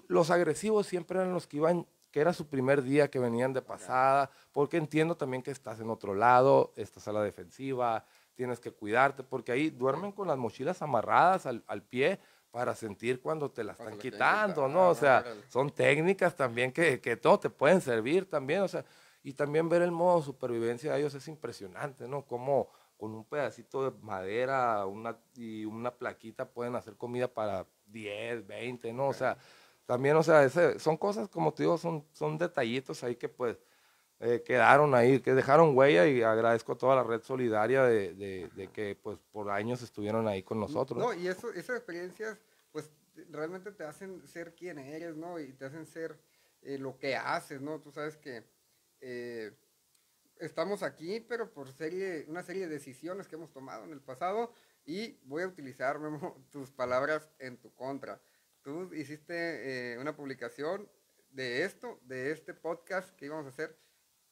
los agresivos siempre eran los que iban, que era su primer día, que venían de pasada, porque entiendo también que estás en otro lado, estás a la defensiva, tienes que cuidarte, porque ahí duermen con las mochilas amarradas al, pie para sentir cuando te las están quitando, ¿no? O sea, ah, son técnicas también que, todo te pueden servir también, o sea, y también ver el modo de supervivencia de ellos es impresionante, ¿no? Como con un pedacito de madera una, y una plaquita pueden hacer comida para 10, 20, ¿no? O sea, también, o sea, son cosas, como te digo, son, son detallitos ahí que pues eh, quedaron ahí, que dejaron huella y agradezco a toda la red solidaria de, que pues por años estuvieron ahí con nosotros. No, y eso, esas experiencias pues realmente te hacen ser quien eres, ¿no? Y te hacen ser eh, lo que haces, ¿no? Tú sabes que... Eh, estamos aquí, pero por serie, una serie de decisiones que hemos tomado en el pasado y voy a utilizar tus palabras en tu contra tú hiciste eh, una publicación de esto, de este podcast que íbamos a hacer,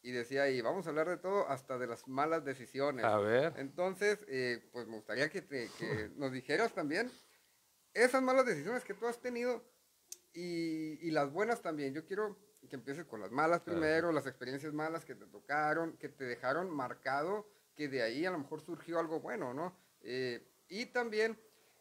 y decía y vamos a hablar de todo, hasta de las malas decisiones. A ver. Entonces, eh, pues me gustaría que, nos dijeras también esas malas decisiones que tú has tenido y, las buenas también. Yo quiero que empieces con las malas primero, las experiencias malas que te tocaron, que te dejaron marcado, que de ahí a lo mejor surgió algo bueno, ¿no? Eh, y también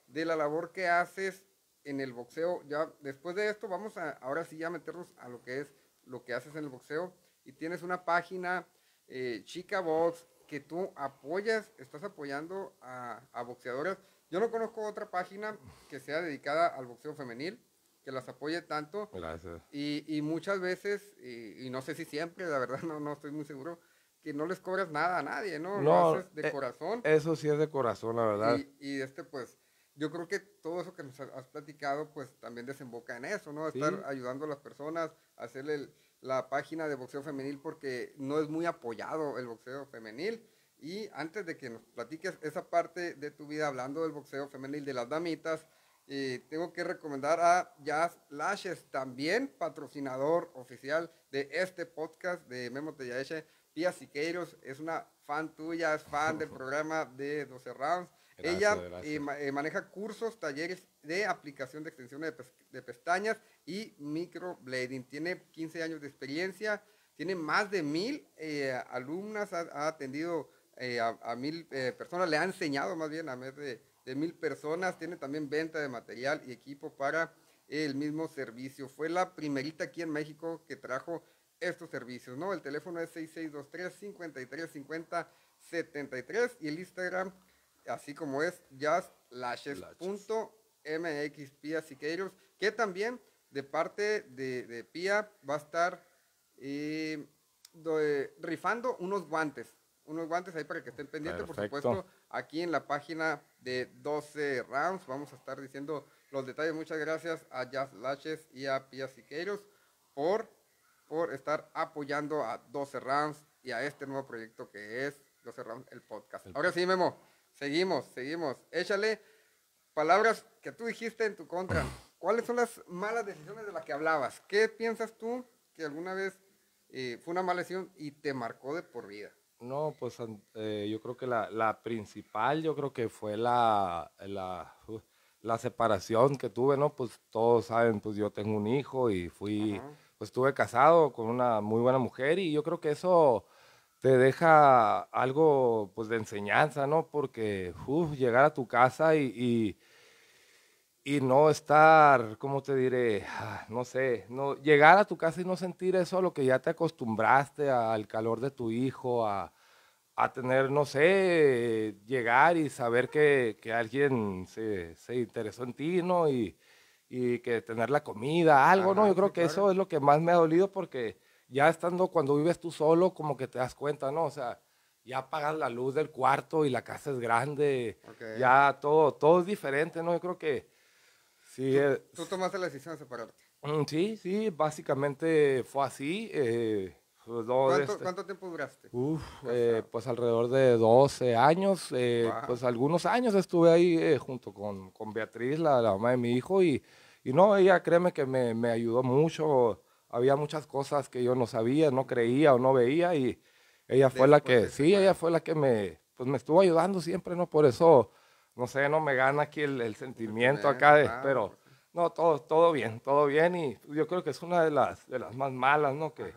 de la labor que haces en el boxeo, ya después de esto vamos a, ahora sí ya meternos a lo que es lo que haces en el boxeo y tienes una página, eh, Chica Box, que tú apoyas, estás apoyando a, boxeadoras. Yo no conozco otra página que sea dedicada al boxeo femenil, que las apoye tanto. Gracias. Y, muchas veces, y, no sé si siempre, la verdad no, no estoy muy seguro, que no les cobras nada a nadie, ¿no? no Lo haces de eh, corazón. Eso sí es de corazón, la verdad. Y, y este, pues, yo creo que todo eso que nos has platicado, pues también desemboca en eso, ¿no? Estar ayudando a las personas, hacerle la página de boxeo femenil, porque no es muy apoyado el boxeo femenil. Y antes de que nos platiques esa parte de tu vida hablando del boxeo femenil de las damitas, eh, tengo que recomendar a Jazz Lashes, también patrocinador oficial de este podcast de Memo Tellaeche. Pia Siqueiros es una fan tuya, es fan del programa de 12 Rounds ella eh, eh, maneja cursos, talleres de aplicación de extensión de, pestañas y microblading. Tiene 15 años de experiencia, tiene más de mil eh, alumnas, ha, atendido a, mil personas, le ha enseñado más bien a más de, mil personas. Tiene también venta de material y equipo para el mismo servicio. Fue la primerita aquí en México que trajo estos servicios, ¿no? El teléfono es 6623 535073 y el Instagram así como es jazzlashes.mx Pia que también de parte de, Pia va a estar eh, eh, rifando unos guantes, unos guantes ahí para que estén pendientes, por supuesto, aquí en la página de 12 rams vamos a estar diciendo los detalles. Muchas gracias a Jazz Lashes y a Pia Siqueiros por, por estar apoyando a 12 rams y a este nuevo proyecto que es 12 rams el podcast. Ahora sí, Memo. Seguimos, seguimos. Échale palabras que tú dijiste en tu contra. ¿Cuáles son las malas decisiones de las que hablabas? ¿Qué piensas tú que alguna vez eh, fue una mala decisión y te marcó de por vida? No, pues eh, yo creo que la, principal, yo creo que fue la, la, separación que tuve, ¿no? Pues todos saben, pues yo tengo un hijo y fui, pues estuve casado con una muy buena mujer y yo creo que eso te deja algo pues, de enseñanza, ¿no? Porque uf, llegar a tu casa y, y, no estar, ¿cómo te diré? Ah, no sé, no, llegar a tu casa y no sentir eso lo que ya te acostumbraste, al calor de tu hijo, a, tener, no sé, llegar y saber que, que alguien se, interesó en ti, ¿no? Y, y, que tener la comida, algo, ¿no? Yo creo que eso es lo que más me ha dolido porque ya estando cuando vives tú solo, como que te das cuenta, ¿no? O sea, ya apagas la luz del cuarto y la casa es grande, ya todo, todo es diferente, ¿no? Yo creo que sí. ¿Tú, tomaste la decisión de separarte? Mm, sí, sí, básicamente fue así. Eh, pues, ¿Cuánto, este ¿Cuánto, tiempo duraste? Uf, eh, pues alrededor de 12 años. Eh, pues algunos años estuve ahí junto con, con Beatriz, la, la, mamá de mi hijo, y, y no, ella créeme que me, me ayudó mucho había muchas cosas que yo no sabía, no creía o no veía y ella fue la que, sí, ella fue la que me, pues me estuvo ayudando siempre, ¿no? Por eso, no sé, no me gana aquí el, sentimiento acá, de, pero no, todo, todo bien, todo bien y yo creo que es una de las, de las más malas, ¿no? Que,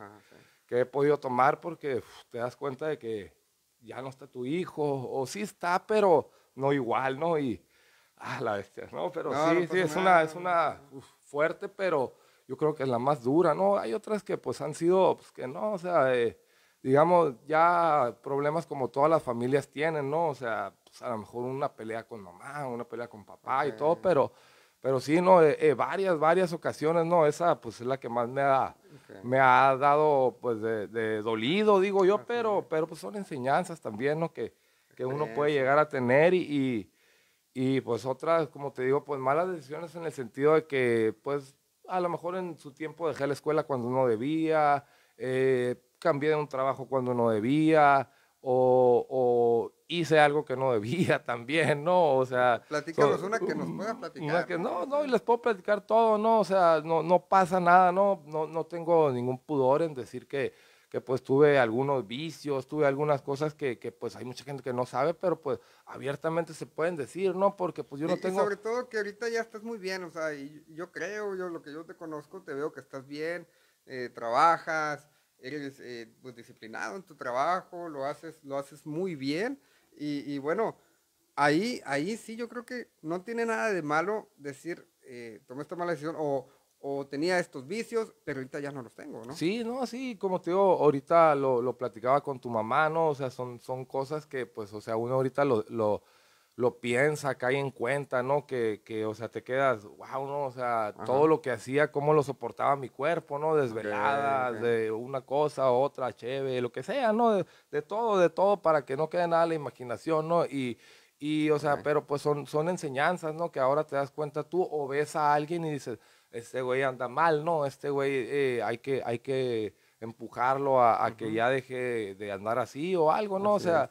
que he podido tomar porque te das cuenta de que ya no está tu hijo, o sí está, pero no igual, ¿no? Y, ah, la bestia, ¿no? Pero sí, sí, es una, es una fuerte, pero yo creo que es la más dura, ¿no? Hay otras que pues han sido, pues que no, o sea, eh, digamos, ya problemas como todas las familias tienen, ¿no? O sea, pues, a lo mejor una pelea con mamá, una pelea con papá y todo, pero... Pero sí, no, eh, eh, varias, varias ocasiones, no, esa pues es la que más me ha, me ha dado pues de, dolido, digo yo, pero, pero pues son enseñanzas también, ¿no? Que, uno puede llegar a tener y, pues otras, como te digo, pues malas decisiones en el sentido de que pues a lo mejor en su tiempo dejé la escuela cuando no debía, eh, cambié de un trabajo cuando no debía, o, hice algo que no debía también, ¿no? O sea... Platícanos una que nos pueda platicar. Una que, no, no, y les puedo platicar todo, ¿no? O sea, no, no pasa nada, ¿no? No, no tengo ningún pudor en decir que que pues tuve algunos vicios, tuve algunas cosas que, pues hay mucha gente que no sabe, pero pues abiertamente se pueden decir, ¿no? Porque pues yo no tengo... sobre todo que ahorita ya estás muy bien, o sea, y yo creo, yo lo que yo te conozco, te veo que estás bien, eh, trabajas, eres eh, pues, disciplinado en tu trabajo, lo haces, lo haces muy bien, y, bueno, ahí, ahí sí yo creo que no tiene nada de malo decir, eh, tomé esta mala decisión, o, o tenía estos vicios, pero ahorita ya no los tengo, ¿no? Sí, no, sí, como te digo, ahorita lo, lo platicaba con tu mamá, ¿no? O sea, son, son cosas que, pues, o sea, uno ahorita lo, lo, lo piensa, cae en cuenta, ¿no? Que, que, o sea, te quedas, wow, ¿no? O sea, todo lo que hacía, cómo lo soportaba mi cuerpo, ¿no? Desveladas de una cosa, otra, chévere, lo que sea, ¿no? De, todo, de todo, para que no quede nada la imaginación, ¿no? Y, y o sea, pero pues son, son enseñanzas, ¿no? Que ahora te das cuenta tú o ves a alguien y dices, este güey anda mal, ¿no? Este güey eh, hay, que, hay que empujarlo a, que ya deje de andar así o algo, ¿no? o sea,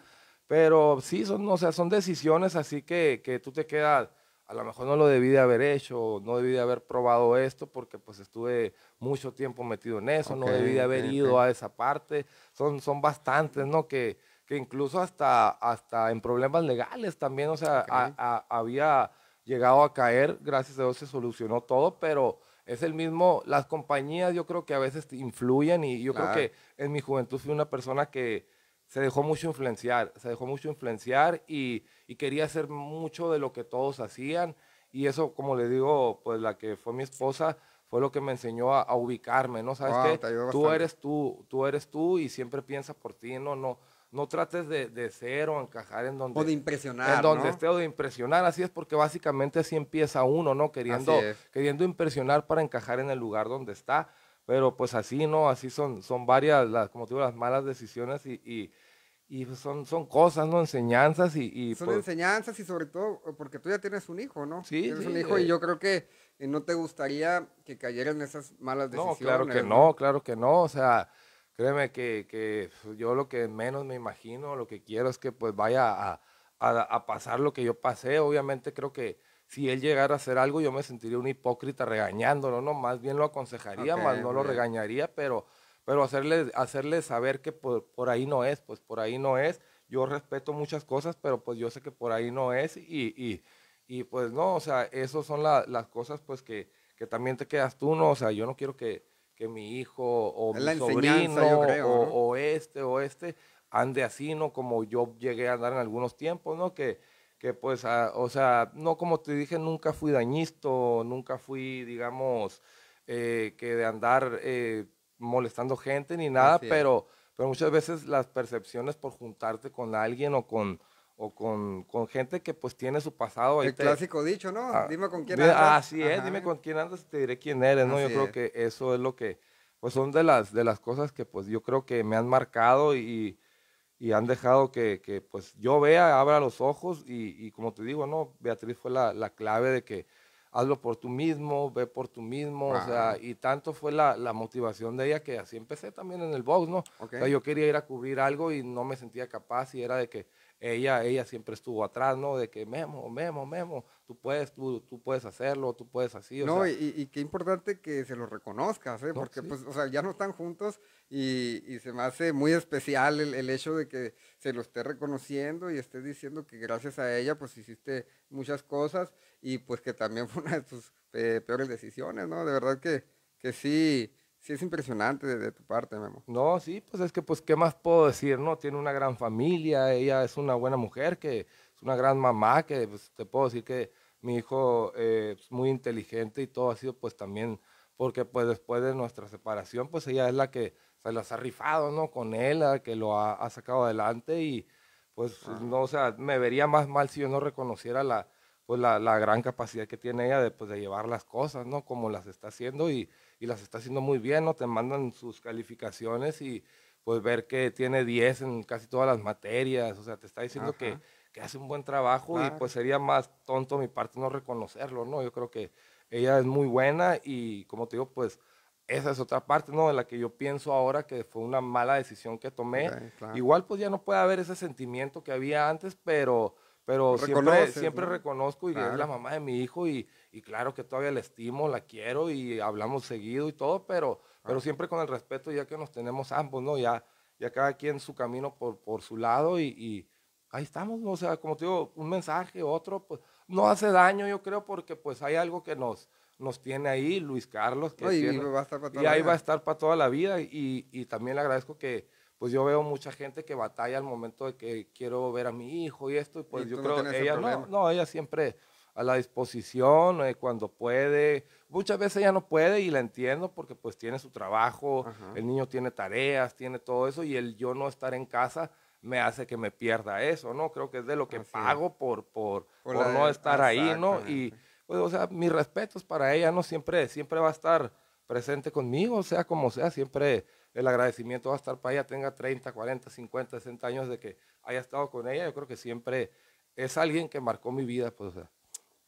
pero sí, son, no sea, son decisiones así que, tú te quedas, a lo mejor no lo debí de haber hecho, no debí de haber probado esto porque pues estuve mucho tiempo metido en eso, no debí de haber ido a esa parte, son, son bastantes, ¿no? Que, que incluso hasta, hasta en problemas legales también, o sea, había llegado a caer. Gracias a Dios se solucionó todo, pero es el mismo, las compañías yo creo que a veces influyen y yo creo que en mi juventud fui una persona que se dejó mucho influenciar, se dejó mucho influenciar y, quería hacer mucho de lo que todos hacían y eso, como le digo, pues la que fue mi esposa fue lo que me enseñó a, ubicarme, ¿no? ¿Sabes Tú eres tú, tú eres tú y siempre piensa por ti, ¿no? No, no trates de, ser o encajar en donde... O de impresionar, En donde esté o de impresionar, así es, porque básicamente así empieza uno, ¿no? Queriendo, queriendo impresionar para encajar en el lugar donde está, pero pues así, ¿no? Así son, son varias, las, como te digo, las malas decisiones y, y pues, son, son cosas, ¿no? Enseñanzas y... son pues enseñanzas y sobre todo porque tú ya tienes un hijo, ¿no? Sí, Tienes un hijo y eh. yo creo que eh, no te gustaría que cayeran esas malas decisiones. No, claro que no, claro que no. O sea, Créeme que, pues, yo lo que menos me imagino, lo que quiero es que pues vaya a, pasar lo que yo pasé. Obviamente creo que si él llegara a hacer algo yo me sentiría un hipócrita regañándolo, ¿no? Más bien lo aconsejaría, más no lo regañaría, pero, pero hacerle, hacerle saber que por, ahí no es, pues por ahí no es. Yo respeto muchas cosas, pero pues yo sé que por ahí no es y, pues no, o sea, esas son las cosas pues que, que también te quedas tú, ¿no? O sea, yo no quiero que que mi hijo o mi sobrino o, este o este ande así, ¿no? Como yo llegué a andar en algunos tiempos, ¿no? Que, que pues, ah, o sea, no como te dije, nunca fui dañisto, nunca fui, digamos, eh, que de andar eh, molestando gente ni nada, pero, pero muchas veces las percepciones por juntarte con alguien o con o con, con, gente que pues tiene su pasado. el clásico dicho, ¿no? Ah, dime con quién andas. Ah, así es, dime con quién andas y te diré quién eres, ¿no? yo creo que eso es lo que, pues son de las, de las cosas que pues yo creo que me han marcado y, y han dejado que, que, pues yo vea, abra los ojos y, y como te digo, ¿no? Beatriz fue la, la, clave de que hazlo por tú mismo, ve por tú mismo, o sea, y tanto fue la, la, motivación de ella que así empecé también en el box, ¿no? O sea, yo quería ir a cubrir algo y no me sentía capaz y era de que ella, ella siempre estuvo atrás, ¿no? De que Memo, Memo, Memo, tú puedes, tú, tú puedes hacerlo, tú puedes así. O no, Y, y, qué importante que se lo reconozcas, ¿eh? Porque, pues, o sea, ya no están juntos y, y se me hace muy especial el, el, hecho de que se lo esté reconociendo y esté diciendo que gracias a ella, pues, hiciste muchas cosas y, pues, que también fue una de tus eh, peores decisiones, ¿no? De verdad que, que sí Sí, es impresionante de, tu parte, amor. No, sí, pues es que, pues, ¿qué más puedo decir, no? Tiene una gran familia, ella es una buena mujer, que es una gran mamá, que pues, te puedo decir que mi hijo eh, es pues, muy inteligente y todo ha sido, pues, también, porque, pues, después de nuestra separación, pues, ella es la que se las ha rifado, ¿no? Con él, la que lo ha, sacado adelante y, pues, ah. no, o sea, me vería más mal si yo no reconociera la, pues, la, la gran capacidad que tiene ella de, pues, de llevar las cosas, ¿no? Como las está haciendo y y las está haciendo muy bien, ¿no? Te mandan sus calificaciones y pues ver que tiene 10 en casi todas las materias, o sea, te está diciendo que, que hace un buen trabajo y pues sería más tonto mi parte no reconocerlo, ¿no? Yo creo que ella es muy buena y como te digo, pues esa es otra parte, ¿no? De la que yo pienso ahora que fue una mala decisión que tomé. Igual pues ya no puede haber ese sentimiento que había antes, pero, pero siempre, siempre reconozco y es la mamá de mi hijo y y claro que todavía la estimo, la quiero y hablamos seguido y todo, pero, pero ah. siempre con el respeto ya que nos tenemos ambos, ¿no? Ya, ya cada quien su camino por, por su lado y, ahí estamos, ¿no? O sea, como te digo, un mensaje, otro, pues no hace daño yo creo porque pues hay algo que nos, nos tiene ahí, Luis Carlos. Que va a estar para y ahí va a estar para toda la vida y, también le agradezco que, pues yo veo mucha gente que batalla al momento de que quiero ver a mi hijo y esto, y pues yo creo que ella no, no, ella siempre a la disposición eh, cuando puede. Muchas veces ella no puede y la entiendo porque pues tiene su trabajo, el niño tiene tareas, tiene todo eso y el yo no estar en casa me hace que me pierda eso, ¿no? Creo que es de lo que pago por, por, por, no estar ahí, ¿no? Y pues, o sea, mis respetos para ella, ¿no? Siempre, siempre va a estar presente conmigo, sea como sea, siempre el agradecimiento va a estar para ella, tenga 30, 40, 50, 60 años de que haya estado con ella, yo creo que siempre es alguien que marcó mi vida, pues, o sea.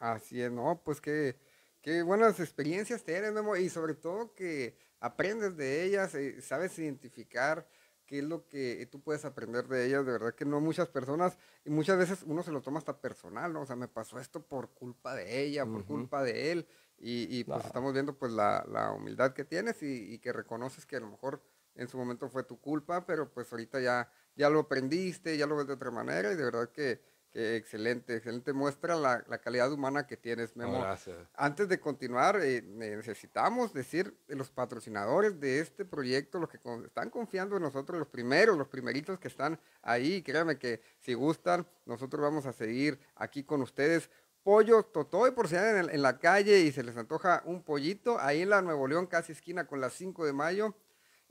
Así es, no, pues que qué buenas experiencias tienes, ¿no? y sobre todo que aprendes de ellas, eh, sabes identificar qué es lo que tú puedes aprender de ellas, de verdad que no muchas personas, y muchas veces uno se lo toma hasta personal, ¿no? O sea, me pasó esto por culpa de ella, por culpa de él, y, y pues estamos viendo pues la, humildad que tienes y, y, que reconoces que a lo mejor en su momento fue tu culpa, pero pues ahorita ya, ya lo aprendiste, ya lo ves de otra manera, y de verdad que Qué eh, excelente, excelente. Muestra la, calidad humana que tienes, Memo. Oh, gracias. Antes de continuar, eh, necesitamos decir los patrocinadores de este proyecto, los que están confiando en nosotros, los primeros, los primeritos que están ahí. Créanme que si gustan, nosotros vamos a seguir aquí con ustedes. Pollo Totoy, por si en, la calle y se les antoja un pollito, ahí en la Nuevo León, casi esquina con la 5 de mayo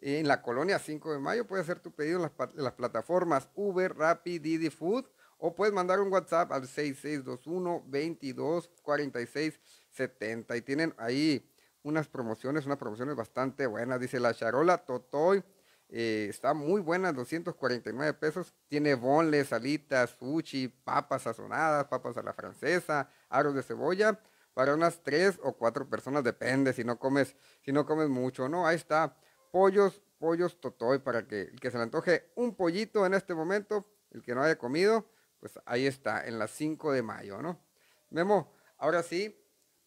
en la colonia 5 de mayo. puede hacer tu pedido en las, las, plataformas Uber, Rapid, Didi Food o puedes mandar un WhatsApp al 6621 224670 y tienen ahí unas promociones, unas promociones bastante buenas, dice la charola Totoy. Eh, está muy buena, 249 pesos. Tiene bonles, salitas, sushi, papas sazonadas, papas a la francesa, aros de cebolla para unas tres o cuatro personas, depende si no comes, si no comes mucho, ¿no? Ahí está, pollos, pollos totoy, para que el que se le antoje un pollito en este momento, el que no haya comido, pues ahí está, en las 5 de mayo, ¿no? Memo, ahora sí,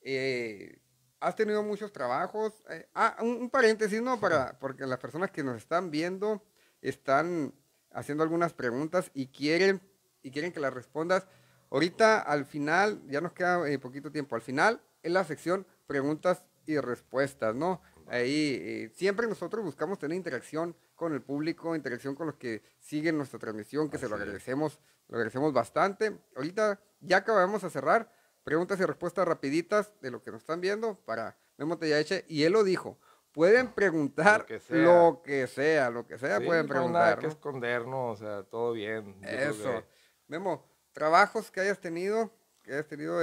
eh, has tenido muchos trabajos. Eh, ah, un, paréntesis, ¿no? Para, porque las personas que nos están viendo están haciendo algunas preguntas y quieren, y quieren que las respondas. Ahorita, al final, ya nos queda eh, poquito tiempo, al final, en la sección preguntas y respuestas, ¿no? Ahí siempre nosotros buscamos tener interacción con el público, interacción con los que siguen nuestra transmisión, que se lo agradecemos lo agradecemos bastante. Ahorita ya acabamos a cerrar. Preguntas y respuestas rapiditas de lo que nos están viendo para Memo eche Y él lo dijo. Pueden preguntar lo que sea, lo que sea, pueden preguntar. No nada que escondernos, o sea, todo bien. Eso. Memo, trabajos que hayas tenido, que hayas tenido,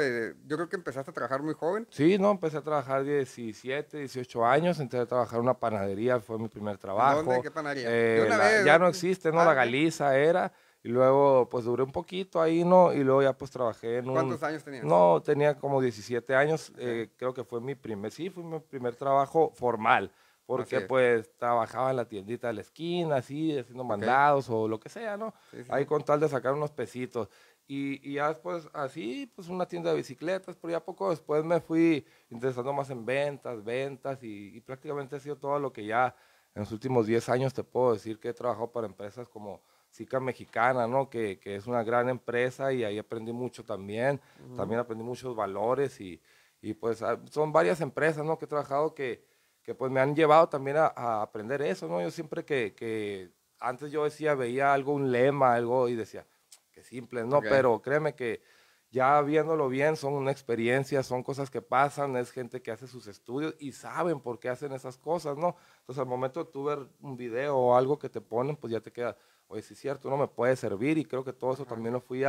yo creo que empezaste a trabajar muy joven. Sí, no, empecé a trabajar 17, 18 años, empecé a trabajar en una panadería, fue mi primer trabajo. ¿Dónde? ¿Qué panadería? Eh, ya no existe, ¿no? la ah, Galiza era. Y luego, pues duré un poquito ahí, ¿no? Y luego ya, pues trabajé en ¿Cuántos ¿Cuántos años tenías? No, tenía como 17 años. Eh, creo que fue mi primer, sí, fue mi primer trabajo formal. Porque, pues, trabajaba en la tiendita de la esquina, así, haciendo mandados o lo que sea, ¿no? Ahí con tal de sacar unos pesitos. Y, ya después, así, pues una tienda de bicicletas, pero ya poco después me fui interesando más en ventas, ventas, y, y prácticamente ha sido todo lo que ya en los últimos 10 años te puedo decir que he trabajado para empresas como SICA Mexicana, ¿no? Que, que, es una gran empresa y ahí aprendí mucho también. También aprendí muchos valores y, y, pues ah, son varias empresas, ¿no? Que he trabajado que, que pues me han llevado también a, aprender eso, ¿no? Yo siempre que, que, antes yo decía, veía algo, un lema, algo y decía, qué simple, ¿no? Pero créeme que ya viéndolo bien, son una experiencia, son cosas que pasan, es gente que hace sus estudios y saben por qué hacen esas cosas, ¿no? Entonces, al momento de tú ver un video o algo que te ponen, pues ya te queda, oye, pues sí es cierto, no me puede servir y creo que todo eso también lo fui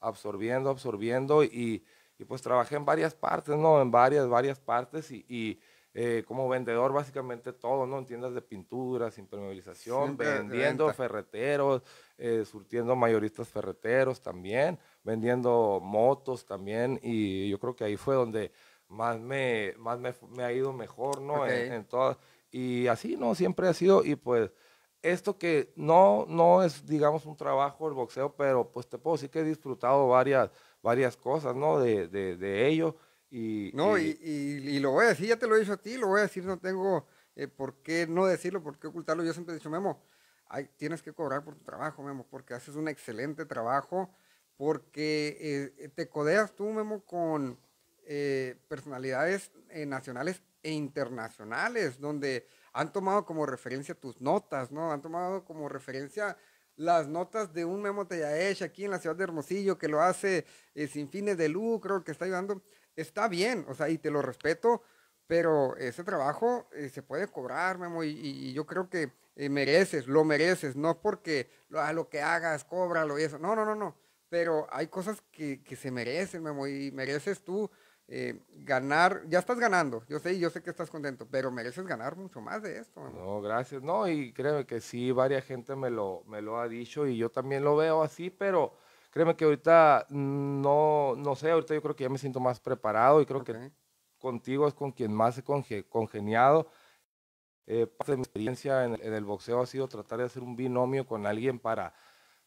absorbiendo, absorbiendo y, pues trabajé en varias partes, ¿no? En varias, varias partes y, eh, como vendedor básicamente todo, ¿no? En tiendas de pinturas, impermeabilización, vendiendo ferreteros, eh, surtiendo mayoristas ferreteros también, vendiendo motos también y yo creo que ahí fue donde más me, más me, ha ido mejor, ¿no? en todas, y así, ¿no? Siempre ha sido y pues esto que no, no es, digamos, un trabajo el boxeo, pero pues te puedo decir que he disfrutado varias, varias cosas, ¿no? De, ello. Y, no, y, lo voy a decir, ya te lo he dicho a ti, lo voy a decir, no tengo eh, por qué no decirlo, por qué ocultarlo. Yo siempre he dicho, Memo, tienes que cobrar por tu trabajo, Memo, porque haces un excelente trabajo, porque eh, te codeas tú, Memo, con eh, personalidades nacionales e internacionales, donde han tomado como referencia tus notas, ¿no? Han tomado como referencia las notas de un Memo Tayaesh aquí en la ciudad de Hermosillo que lo hace eh, sin fines de lucro, que está ayudando. Está bien, o sea, y te lo respeto, pero ese trabajo eh, se puede cobrar, Memo, y, yo creo que eh, mereces, lo mereces, no porque lo, ah, lo que hagas, cóbralo y eso. No, no, no, no. Pero hay cosas que, que se merecen, Memo, y mereces tú eh, ganar, ya estás ganando, yo sé, yo sé que estás contento, pero mereces ganar mucho más de esto. No, gracias, no, y créeme que sí, varias gente me lo, me lo ha dicho y yo también lo veo así, pero créeme que ahorita no, no sé, ahorita yo creo que ya me siento más preparado y creo que contigo es con quien más he congeniado. Eh, parte de mi experiencia en el boxeo ha sido tratar de hacer un binomio con alguien para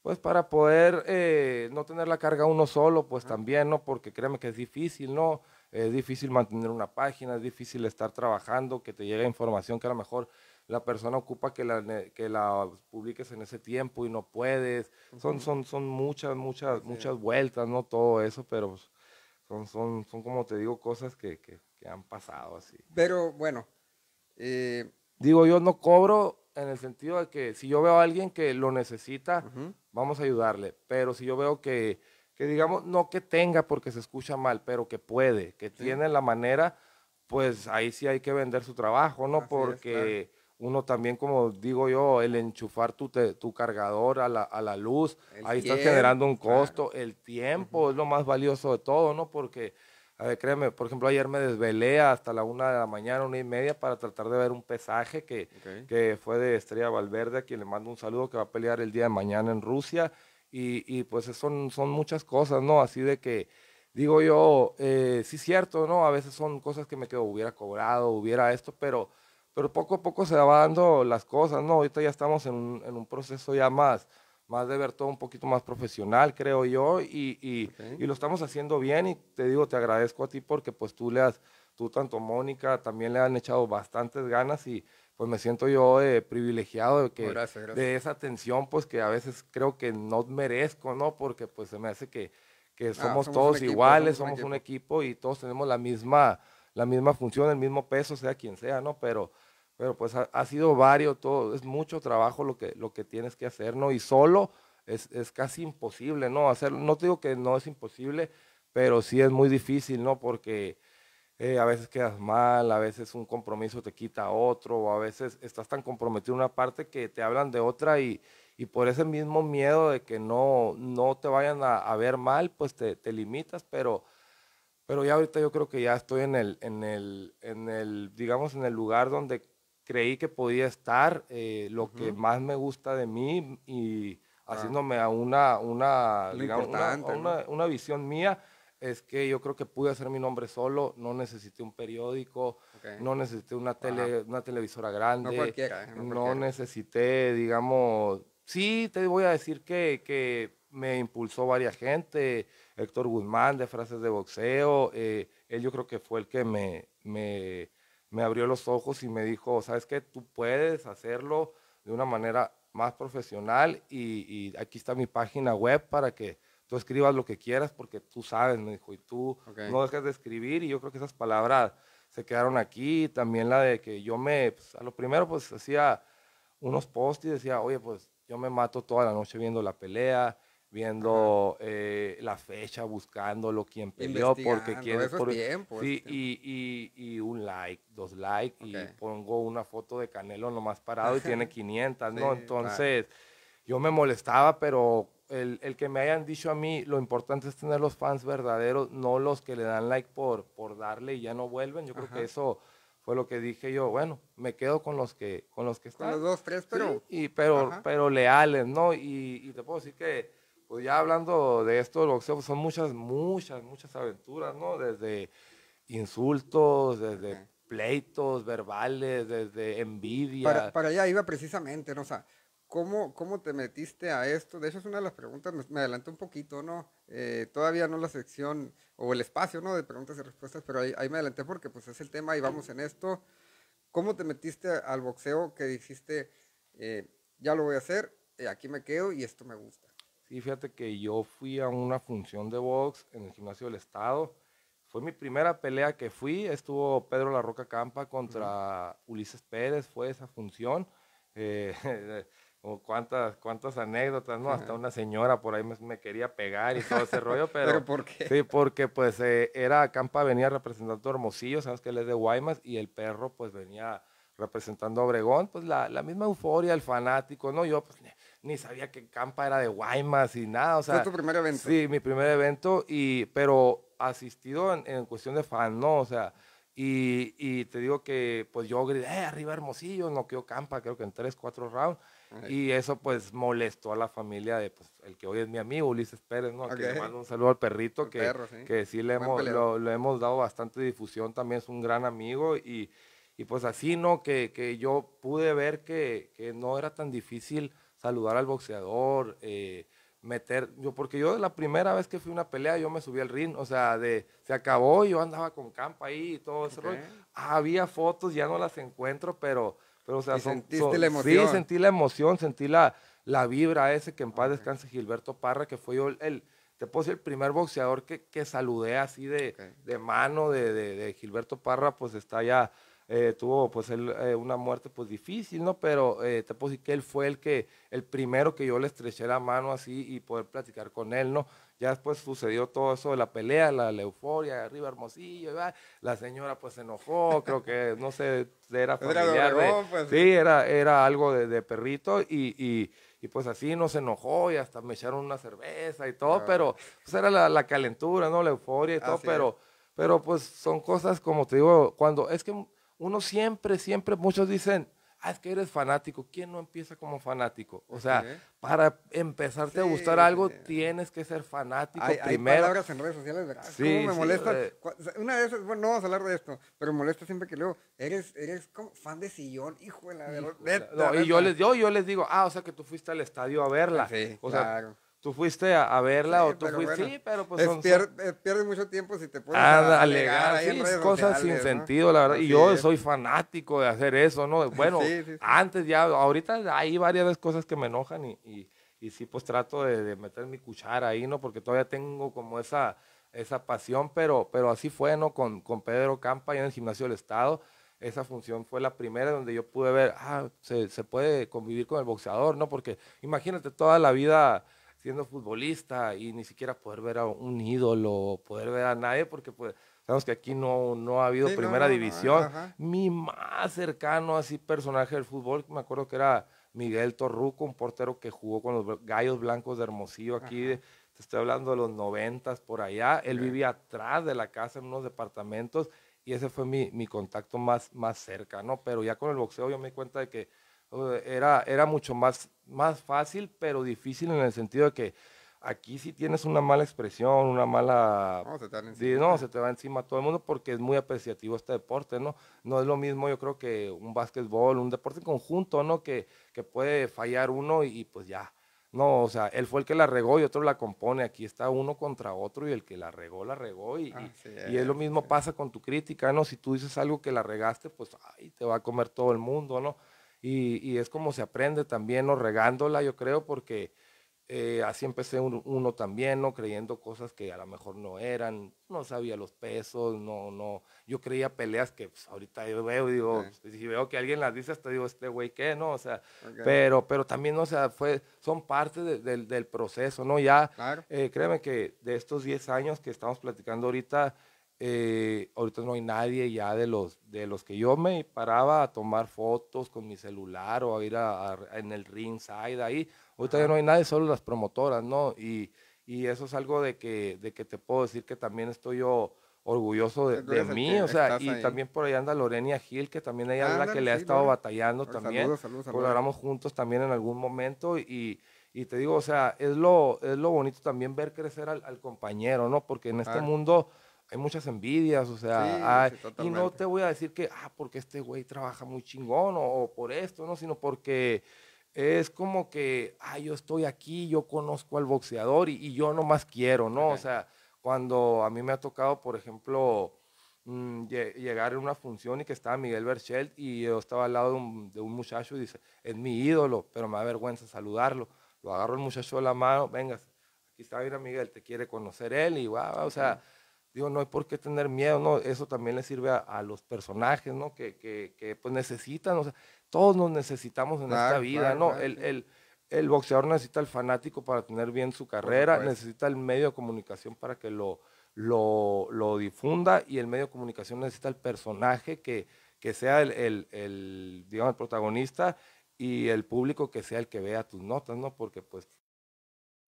pues para poder eh, no tener la carga uno solo, pues también, ¿no? Porque créeme que es difícil, ¿no? Es difícil mantener una página, es difícil estar trabajando, que te llegue información que a lo mejor la persona ocupa que la, que la publiques en ese tiempo y no puedes. Son, son, son muchas, muchas, muchas vueltas, ¿no? Todo eso, pero son, son, como te digo, cosas que, han pasado así. Pero bueno. Eh, digo, yo no cobro en el sentido de que si yo veo a alguien que lo necesita, vamos a ayudarle. Pero si yo veo que, que, digamos, no que tenga porque se escucha mal, pero que puede, que tiene la manera, pues ahí sí hay que vender su trabajo, ¿no? porque uno también, como digo yo, el enchufar tu, te, tu cargador a la, luz, ahí está estás generando un costo, el tiempo es lo más valioso de todo, ¿no? Porque a ver, créeme, por ejemplo, ayer me desvelé hasta la una de la mañana, una y media, para tratar de ver un pesaje que, que fue de Estrella Valverde, a quien le mando un saludo, que va a pelear el día de mañana en Rusia. Y, pues son, son muchas cosas, ¿no? Así de que digo yo, eh, sí cierto, ¿no? A veces son cosas que me quedo, hubiera cobrado, hubiera esto, pero, pero poco a poco se van dando las cosas, ¿no? Ahorita ya estamos en en un proceso ya más más de ver todo un poquito más profesional, creo yo, y, lo estamos haciendo bien y te digo, te agradezco a ti porque pues tú le has, tú tanto Mónica, también le han echado bastantes ganas y pues me siento yo eh, privilegiado de, esa atención pues que a veces creo que no merezco, ¿no? Porque pues se me hace que, que ah, somos, todos iguales, somos, un, equipo. y todos tenemos la misma, la misma función, el mismo peso, sea quien sea, ¿no? Pero pero pues ha, sido varios, todo, es mucho trabajo lo que, lo que tienes que hacer, ¿no? Y solo es, casi imposible, ¿no? Hacerlo, no te digo que no es imposible, pero sí es muy difícil, ¿no? Porque eh, a veces quedas mal, a veces un compromiso te quita otro, o a veces estás tan comprometido en una parte que te hablan de otra y, y por ese mismo miedo de que no, no te vayan a, ver mal, pues te, limitas, pero... Pero ya ahorita yo creo que ya estoy en el, en el, en el, digamos, en el lugar donde creí que podía estar eh, lo que más me gusta de mí y ah. haciéndome a una, una, una, visión mía, es que yo creo que pude hacer mi nombre solo, no necesité un periódico, no necesité una, tele, una televisora grande, no, necesité, digamos, sí, te voy a decir que, me impulsó varias gente, Héctor Guzmán de Frases de Boxeo, eh, él yo creo que fue el que me me abrió los ojos y me dijo, sabes que tú puedes hacerlo de una manera más profesional y, aquí está mi página web para que tú escribas lo que quieras porque tú sabes, me dijo, y tú no dejas de escribir y yo creo que esas palabras se quedaron aquí, también la de que yo me, pues, a lo primero pues hacía unos posts y decía, oye, pues yo me mato toda la noche viendo la pelea, viendo eh, la fecha, buscando lo quien peleó, porque quiere Por, tiempo, sí, este. y, un like, dos likes, y pongo una foto de Canelo nomás parado y tiene 500, ¿no? Entonces, yo me molestaba, pero el, que me hayan dicho a mí, lo importante es tener los fans verdaderos, no los que le dan like por, por darle y ya no vuelven. Yo creo que eso fue lo que dije yo, bueno, me quedo con los que, con los que están. Con los dos, tres, pero. y, pero, pero leales, ¿no? y te puedo decir que pues ya hablando de esto, del boxeo, pues, son muchas, muchas, muchas aventuras, ¿no? Desde insultos, desde pleitos verbales, desde envidia. Para, allá iba precisamente, ¿no? O sea, ¿cómo, ¿cómo te metiste a esto? De hecho, es una de las preguntas, me, adelanté un poquito, ¿no? Eh, todavía no la sección o el espacio, ¿no? De preguntas y respuestas, pero ahí, me adelanté porque pues es el tema y vamos en esto. ¿Cómo te metiste al boxeo que dijiste, eh, ya lo voy a hacer, eh, aquí me quedo y esto me gusta? Sí, fíjate que yo fui a una función de box en el gimnasio del estado. Fue mi primera pelea que fui. Estuvo Pedro La Roca Campa contra Ulises Pérez. Fue esa función. Eh, cuántas, cuántas anécdotas, ¿no? Hasta una señora por ahí me, quería pegar y todo ese rollo, pero... por qué? Sí, porque pues eh, era Campa venía representando a Hermosillo, sabes que él es de Guaymas, y el perro pues venía representando a Obregón, pues la, la misma euforia, el fanático, ¿no? Yo pues ni sabía que Campa era de Guaymas y nada. O sea, ¿Fue tu primer evento? Sí, mi primer evento, y, pero asistido en, cuestión de fan, ¿no? O sea, y, te digo que pues yo grité, eh, arriba Hermosillo, no quedó Campa, creo que en tres, cuatro rounds. Y eso pues molestó a la familia de pues, el que hoy es mi amigo, Ulises Pérez, ¿no? Que le mando un saludo al perrito, que, sí. que sí le hemos, hemos dado bastante difusión, también es un gran amigo. Y, pues así, ¿no? Que, yo pude ver que, que no era tan difícil saludar al boxeador, eh, meter, yo, porque yo la primera vez que fui a una pelea, yo me subí al ring, o sea, de, se acabó yo andaba con campa ahí y todo ese rollo. Había fotos, ya no las encuentro, pero, pero o sea, Sí, sentí la emoción, sentí la, la vibra ese que en paz descanse Gilberto Parra, que fue yo el, te puedo decir, el primer boxeador que, saludé así de, de mano de, de, Gilberto Parra, pues está ya eh, tuvo pues él, eh, una muerte pues difícil, ¿no? Pero eh, te puedo decir que él fue el que, el primero que yo le estreché la mano así y poder platicar con él, ¿no? Ya después sucedió todo eso de la pelea, la, euforia, arriba Hermosillo, la señora pues se enojó, creo que, no sé, era familiar. Pues. Sí, era, algo de, perrito y, y pues así no se enojó y hasta me echaron una cerveza y todo, ah. pero pues era la, calentura, ¿no? La euforia y todo, pero, pero pues son cosas como te digo, cuando es que uno siempre, siempre, muchos dicen, ah, es que eres fanático. ¿Quién no empieza como fanático? O sea, para empezarte a gustar algo, tienes que ser fanático primero. Hay palabras en redes sociales, Sí, me molesta? Eh. Una vez, bueno, no vamos a hablar de esto, pero me molesta siempre que luego, eres, eres como fan de sillón, hijo de la... De, no, y yo les, les digo, ah, o sea, que tú fuiste al estadio a verla. Ah, sí, claro tú fuiste a, verla o tú fuiste. sí, pero pues. pierdes mucho tiempo si te pones a, a alegar. cosas sin sentido, la verdad. y yo soy fanático de hacer eso, ¿no? Bueno, antes ya, ahorita hay varias cosas que me enojan y, y, sí, pues trato de, meter mi cuchara ahí, ¿no? Porque todavía tengo como esa, esa pasión, pero, pero así fue, ¿no? Con, con Pedro Campa y en el Gimnasio del Estado esa función fue la primera donde yo pude ver, ah, se, se, puede convivir con el boxeador, ¿no? Porque imagínate toda la vida siendo futbolista y ni siquiera poder ver a un ídolo, poder ver a nadie, porque pues sabemos que aquí no, no ha habido primera división. Mi más cercano así personaje del fútbol, me acuerdo que era Miguel Torruco, un portero que jugó con los Gallos Blancos de Hermosillo aquí. estoy hablando de los noventas por allá. Él vivía atrás de la casa en unos departamentos y ese fue mi, mi contacto más, más Pero ya con el boxeo yo me di cuenta de que era, era mucho más, más fácil, pero difícil en el sentido de que aquí si tienes una mala expresión, una mala... No, se te, no, se te va encima todo el mundo porque es muy apreciativo este deporte, ¿no? No es lo mismo yo creo que un básquetbol, un deporte en conjunto, ¿no? Que, que puede fallar uno y, pues ya. No, o sea, él fue el que la regó y otro la compone. Aquí está uno contra otro y el que la regó, la regó. Y, ah, es lo mismo pasa con tu crítica, ¿no? Si tú dices algo que la regaste, pues ay, te va a comer todo el mundo, ¿no? y, es como se aprende también, no regándola, yo creo, porque eh, así empecé uno también, no creyendo cosas que a lo mejor no eran, no sabía los pesos, no, no, yo creía peleas que pues, ahorita yo veo, digo, si veo que alguien las dice, hasta digo, este güey qué, no, o sea, pero, pero también, o sea, fue, son parte del proceso, ¿no? Ya, eh, créeme que de estos 10 años que estamos platicando ahorita, eh, ahorita no hay nadie ya de los, de los que yo me paraba a tomar fotos con mi celular o a ir a, en el ringside ahí. Ahorita ya no hay nadie, solo las promotoras, ¿no? Y, y eso es algo de que, de que te puedo decir que también estoy yo orgulloso de, mí, o sea, y también por ahí anda Lorenia Gil, que también ella es la que le ha estado batallando también. Colaboramos juntos también en algún momento y, y te digo, o sea, es lo, es lo bonito también ver crecer al, compañero, ¿no? Porque en este mundo hay muchas envidias, o sea, y no te voy a decir que, ah, porque este güey trabaja muy chingón o, por esto, no, sino porque es como que, ah, yo estoy aquí, yo conozco al boxeador y, yo yo más quiero, ¿no? O sea, cuando a mí me ha tocado, por ejemplo, mm, llegar a una función y que estaba Miguel Berchelt y yo estaba al lado de un, muchacho y dice, es mi ídolo, pero me da vergüenza saludarlo. Lo agarro el muchacho de la mano, venga, aquí está, mira Miguel, te quiere conocer él y guau, o sea digo, no hay por qué tener miedo, ¿no? Eso también le sirve a, los personajes, ¿no? Que, pues necesitan, todos nos necesitamos en esta vida, ¿no? el, boxeador necesita al fanático para tener bien su carrera, necesita el medio de comunicación para que lo, lo, difunda y el medio de comunicación necesita el personaje que, sea el, digamos, el protagonista y el público que sea el que vea tus notas, ¿no? Porque pues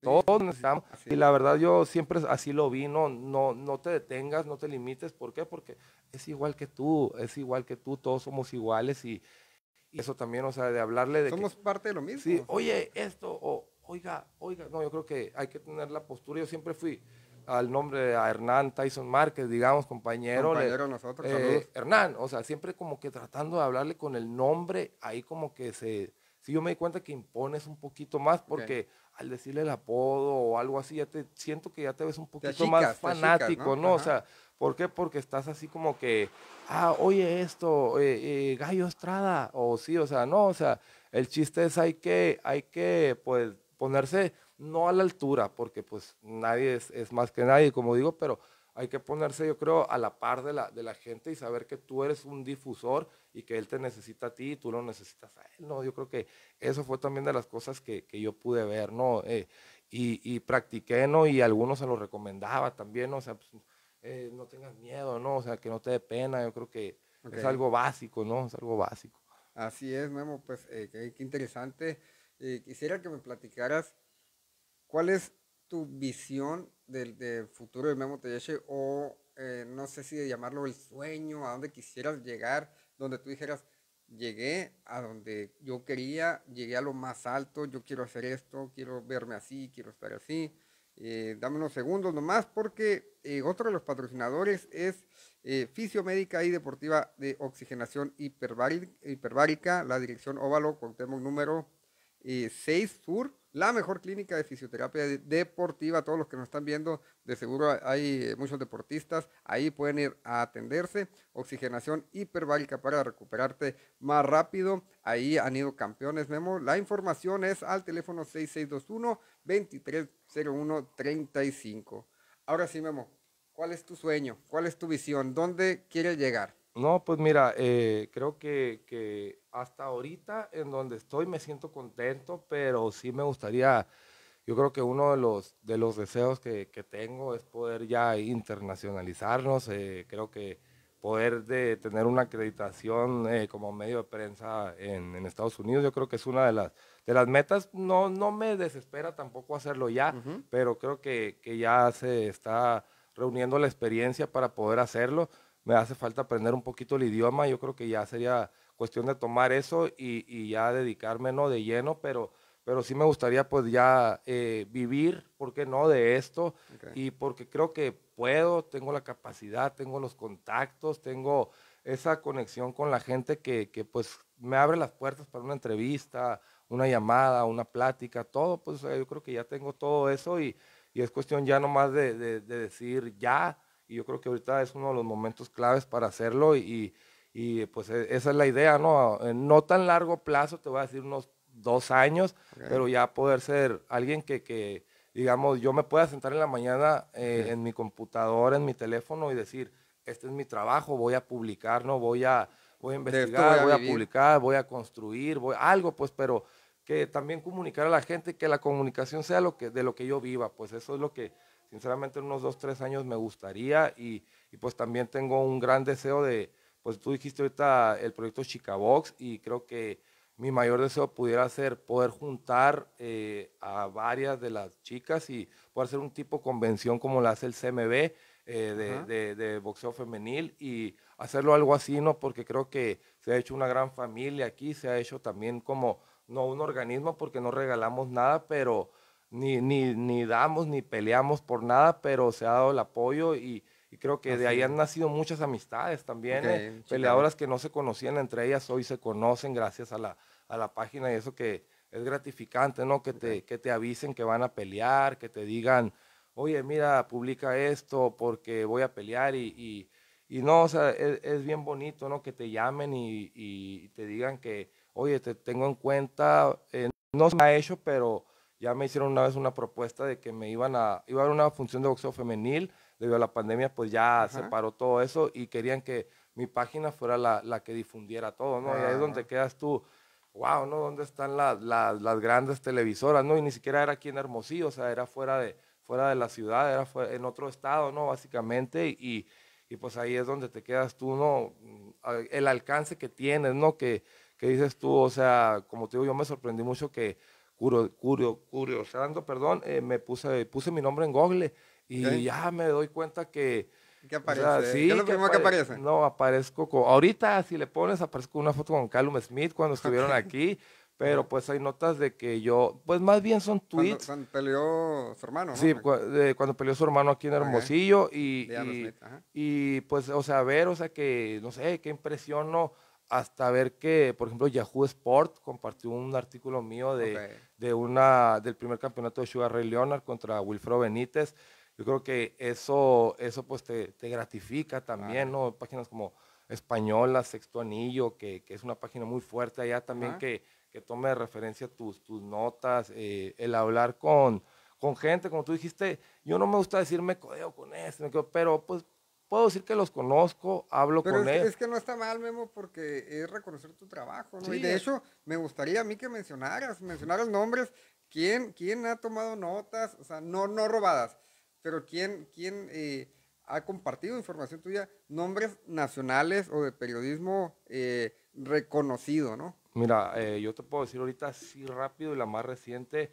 todos necesitamos. Y la verdad yo siempre así lo vi, no, no, no te detengas, no te limites. ¿Por qué? Porque es igual que tú, es igual que tú, todos somos iguales y, eso también, o sea, de hablarle de... Somos parte de lo mismo. Sí, oye, esto, o oiga, oiga, no, yo creo que hay que tener la postura, yo siempre fui al nombre de a Hernán Tyson Márquez, digamos, compañero. Compañero nosotros, eh, Hernán, o sea, siempre como que tratando de hablarle con el nombre, ahí como que se... Si yo me di cuenta que impones un poquito más porque al decirle el apodo o algo así, ya te siento que ya te ves un poquito más fanático, ¿no? O sea, ¿por qué? Porque estás así como que, ah, oye esto, eh, eh, Gallo Estrada, o sí, o sea, no, o sea, el chiste es hay que, hay que, pues, ponerse no a la altura, porque pues nadie es, es más que nadie, como digo, pero hay que ponerse, yo creo, a la par de la, de la gente y saber que tú eres un difusor y que él te necesita a ti y tú lo necesitas a él, ¿no? Yo creo que eso fue también de las cosas que, que yo pude ver, ¿no? Eh, y, y, practiqué, ¿no? Y algunos se lo recomendaba también, ¿no? O sea, pues, eh, no tengas miedo, ¿no? O sea, que no te dé pena, yo creo que es algo básico, ¿no? Es algo básico. Así es, Memo, pues eh, qué, interesante. quisiera que me platicaras cuál es tu visión del, futuro de Memo Teyeche o no sé si de llamarlo el sueño, a dónde quisieras llegar donde tú dijeras, llegué a donde yo quería, llegué a lo más alto, yo quiero hacer esto, quiero verme así, quiero estar así. Eh, dame unos segundos nomás porque eh, otro de los patrocinadores es eh, Fisiomédica y Deportiva de Oxigenación Hiperbárica, la dirección óvalo, contemos número 6 Sur, la mejor clínica de fisioterapia deportiva. Todos los que nos están viendo, de seguro hay eh, muchos deportistas, ahí pueden ir a atenderse. Oxigenación hiperbárica para recuperarte más rápido. Ahí han ido campeones, Memo. La información es al teléfono 6621-2301-35. Ahora sí, Memo, ¿cuál es tu sueño? ¿Cuál es tu visión? ¿Dónde quieres llegar? No, pues mira, eh, creo que, hasta ahorita en donde estoy me siento contento, pero sí me gustaría, yo creo que uno de los, de los deseos que, tengo es poder ya internacionalizarnos, eh, creo que poder de tener una acreditación eh, como medio de prensa en, Estados Unidos, yo creo que es una de las, de las metas, no, no me desespera tampoco hacerlo ya, pero creo que, que ya se está reuniendo la experiencia para poder hacerlo me hace falta aprender un poquito el idioma. Yo creo que ya sería cuestión de tomar eso y, ya dedicarme ¿no? de lleno, pero, pero sí me gustaría pues ya eh, vivir, ¿por qué no?, de esto. Y porque creo que puedo, tengo la capacidad, tengo los contactos, tengo esa conexión con la gente que, pues me abre las puertas para una entrevista, una llamada, una plática, todo, pues yo creo que ya tengo todo eso y, y es cuestión ya nomás de decir ya, y yo creo que ahorita es uno de los momentos claves para hacerlo y, y pues e, esa es la idea, ¿no? No tan largo plazo, te voy a decir unos dos años, pero ya poder ser alguien que, que, digamos, yo me pueda sentar en la mañana eh, en mi computadora, en mi teléfono y decir, este es mi trabajo, voy a publicar, ¿no? Voy a, voy a investigar, voy a, voy a publicar, voy a construir, voy algo, pues, pero que también comunicar a la gente que la comunicación sea lo que, de lo que yo viva, pues eso es lo que sinceramente en unos dos, tres años me gustaría y, pues también tengo un gran deseo de, pues tú dijiste ahorita el proyecto Chica Box y creo que mi mayor deseo pudiera ser poder juntar eh, a varias de las chicas y poder hacer un tipo convención como la hace el CMB eh, de, de, boxeo femenil y hacerlo algo así, ¿no? Porque creo que se ha hecho una gran familia aquí, se ha hecho también como, no un organismo porque no regalamos nada, pero ni, ni, ni damos ni peleamos por nada, pero se ha dado el apoyo y, creo que de ahí han nacido muchas amistades también, ¿eh? peleadoras que no se conocían entre ellas, hoy se conocen gracias a la, a la página y eso que es gratificante, ¿no? Que, te, que te avisen que van a pelear, que te digan, oye, mira, publica esto porque voy a pelear y, no, o sea, es, bien bonito, ¿no? Que te llamen y, te digan que, oye, te tengo en cuenta, eh, no se me ha hecho, pero ya me hicieron una vez una propuesta de que me iban a, iba a haber una función de boxeo femenil, debido a la pandemia, pues ya se paró todo eso y querían que mi página fuera la, que difundiera todo, ¿no? Y ahí es donde ah. quedas tú, wow, ¿no? ¿Dónde están las, las, grandes televisoras, no? Y ni siquiera era aquí en Hermosillo, o sea, era fuera de, fuera de la ciudad, era en otro estado, ¿no? Básicamente, y, y pues ahí es donde te quedas tú, ¿no? El alcance que tienes, ¿no? Que, que dices tú, o sea, como te digo, yo me sorprendí mucho que curio, curio, curiosando, perdón, eh, me puse, puse mi nombre en Google y ya me doy cuenta que... ¿Qué aparece? lo aparece? No, aparezco Ahorita, si le pones, aparezco una foto con Callum Smith cuando estuvieron aquí. Pero pues hay notas de que yo, pues más bien son tweets. Cuando, peleó su hermano. ¿no? Sí, cuando peleó su hermano aquí en Hermosillo. Y, y, pues, o sea, ver, o sea, que no sé, qué impresión no hasta ver que, por ejemplo, Yahoo Sport compartió un artículo mío de, una, del primer campeonato de Sugar Ray Leonard contra Wilfredo Benítez. Yo creo que eso, eso pues te, gratifica también, ¿no? Páginas como Española, Sexto Anillo, que, es una página muy fuerte allá también que, tome de referencia tus, tus notas, eh, el hablar con, con gente, como tú dijiste, yo no me gusta decir me codeo con esto, pero pues puedo decir que los conozco, hablo Pero con es, Es que no está mal, Memo, porque es reconocer tu trabajo, ¿no? y de hecho, me gustaría a mí que mencionaras, mencionaras nombres, quién, quién ha tomado notas, o sea, no, no robadas, pero quién, quién eh, ha compartido información tuya, nombres nacionales o de periodismo eh, reconocido, ¿no? Mira, eh, yo te puedo decir ahorita así rápido y la más reciente,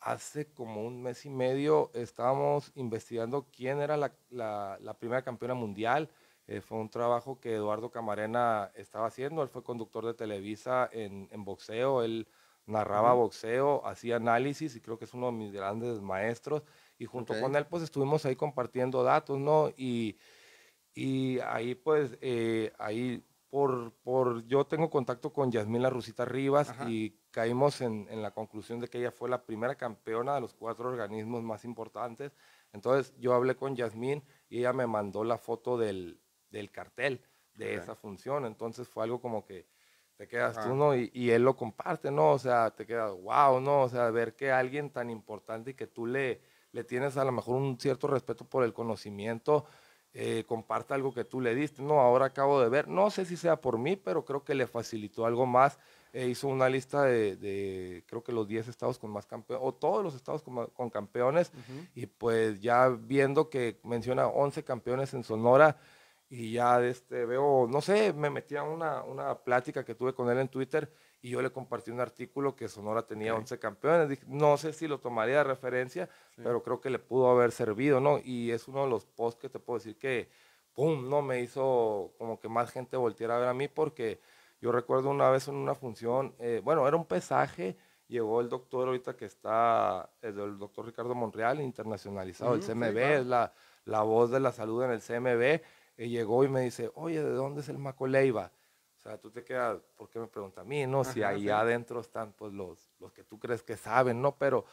hace como un mes y medio estábamos investigando quién era la, primera campeona mundial. Eh, fue un trabajo que Eduardo Camarena estaba haciendo. Él fue conductor de Televisa en, boxeo. Él narraba boxeo, hacía análisis y creo que es uno de mis grandes maestros. Y junto con él, pues estuvimos ahí compartiendo datos, ¿no? Y, y ahí, pues, eh, ahí por, por, yo tengo contacto con Yasmín La Rusita Rivas y caímos en, la conclusión de que ella fue la primera campeona de los cuatro organismos más importantes. Entonces yo hablé con Yasmín y ella me mandó la foto del, cartel de esa función. Entonces fue algo como que te quedas tú, ¿no? Y, él lo comparte, ¿no? O sea, te quedas, wow, ¿no? O sea, ver que alguien tan importante y que tú le, le tienes a lo mejor un cierto respeto por el conocimiento, eh, comparte algo que tú le diste, ¿no? Ahora acabo de ver, no sé si sea por mí, pero creo que le facilitó algo más e hizo una lista de, creo que los 10 estados con más campeones, o todos los estados con, campeones, y pues ya viendo que menciona 11 campeones en Sonora, y ya este, veo, no sé, me metí a una, una plática que tuve con él en Twitter, y yo le compartí un artículo que Sonora tenía 11 campeones. no sé si lo tomaría de referencia, pero creo que le pudo haber servido, ¿no? Y es uno de los posts que te puedo decir que, ¡pum!, ¿no? Me hizo como que más gente volteara a ver a mí porque yo recuerdo una vez en una función, eh, bueno, era un pesaje, llegó el doctor ahorita que está, el, doctor Ricardo Monreal, internacionalizado, el CMB, es la, voz de la salud en el CMB, y llegó y me dice, oye, ¿de dónde es el Macoleiva? O sea, tú te quedas, ¿por qué me pregunta a mí? No, si ahí adentro están pues los, los que tú crees que saben, ¿no? Pero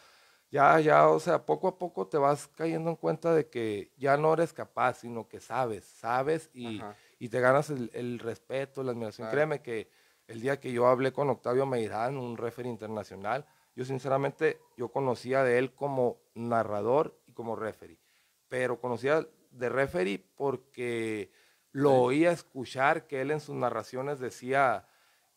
ya, ya, o sea, poco a poco te vas cayendo en cuenta de que ya no eres capaz, sino que sabes, sabes y y te ganas el, respeto, la admiración. Créeme que el día que yo hablé con Octavio Meirán, un referee internacional, yo sinceramente, yo conocía de él como narrador y como referee, pero conocía de referee porque lo oía escuchar que él en sus narraciones decía,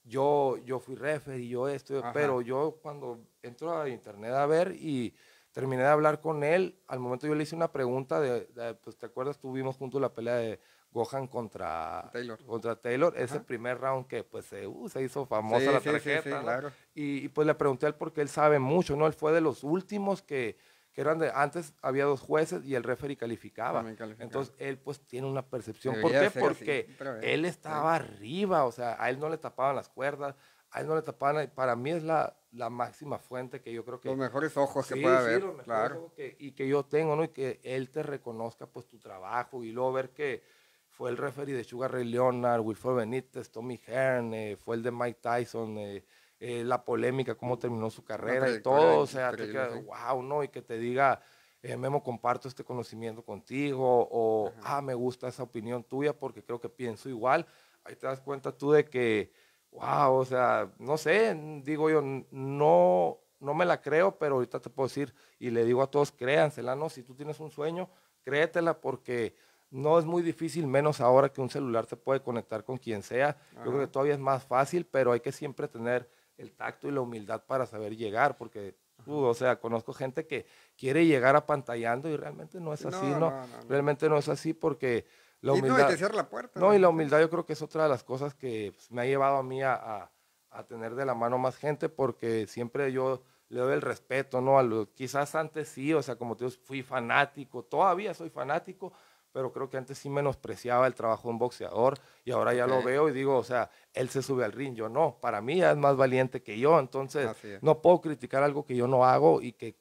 yo, yo fui referee, yo estoy... pero yo cuando entro a internet a ver y terminé de hablar con él, al momento yo le hice una pregunta de, pues te acuerdas, tuvimos juntos la pelea de Gohan contra Taylor. Contra Taylor. Ese primer round que pues se uh, hizo famosa la tarjeta. y, pues le pregunté a él porque él sabe mucho, ¿no? Él fue de los últimos que, que eran de, antes había dos jueces y el referee calificaba. Entonces él pues tiene una percepción. ¿Por qué? Porque él estaba arriba, o sea, a él no le tapaban las cuerdas, a él no le tapaban, para mí es la, máxima fuente que yo creo que... Los mejores ojos que pueda los claro. Ojos y que yo tengo, ¿no? Y que él te reconozca pues tu trabajo y luego ver que fue el referee de Sugar Ray Leonard, Wilfred Benítez, Tommy Hearn, eh, fue el de Mike Tyson, eh, eh, la polémica, cómo terminó su carrera y todo. O sea, te quedas, wow, ¿no? Y que te diga, Memo, comparto este conocimiento contigo, o ah, me gusta esa opinión tuya porque creo que pienso igual. Ahí te das cuenta tú de que, wow, o sea, no sé, digo yo, no, no me la creo, pero ahorita te puedo decir, y le digo a todos, créansela, ¿no? Si tú tienes un sueño, créetela porque no es muy difícil, menos ahora que un celular se puede conectar con quien sea. Yo creo que todavía es más fácil, pero hay que siempre tener el tacto y la humildad para saber llegar, porque, uh, o sea, conozco gente que quiere llegar apantallando y realmente no es así, ¿no? realmente no es así porque la humildad... Y la puerta. No, y la humildad yo creo que es otra de las cosas que pues, me ha llevado a mí a, tener de la mano más gente, porque siempre yo le doy el respeto, ¿no? A quizás antes sí, o sea, como te digo, fui fanático, todavía soy fanático, pero creo que antes sí menospreciaba el trabajo de un boxeador y ahora ya lo veo y digo, o sea, él se sube al ring, yo no, para mí ya es más valiente que yo, entonces no puedo criticar algo que yo no hago y que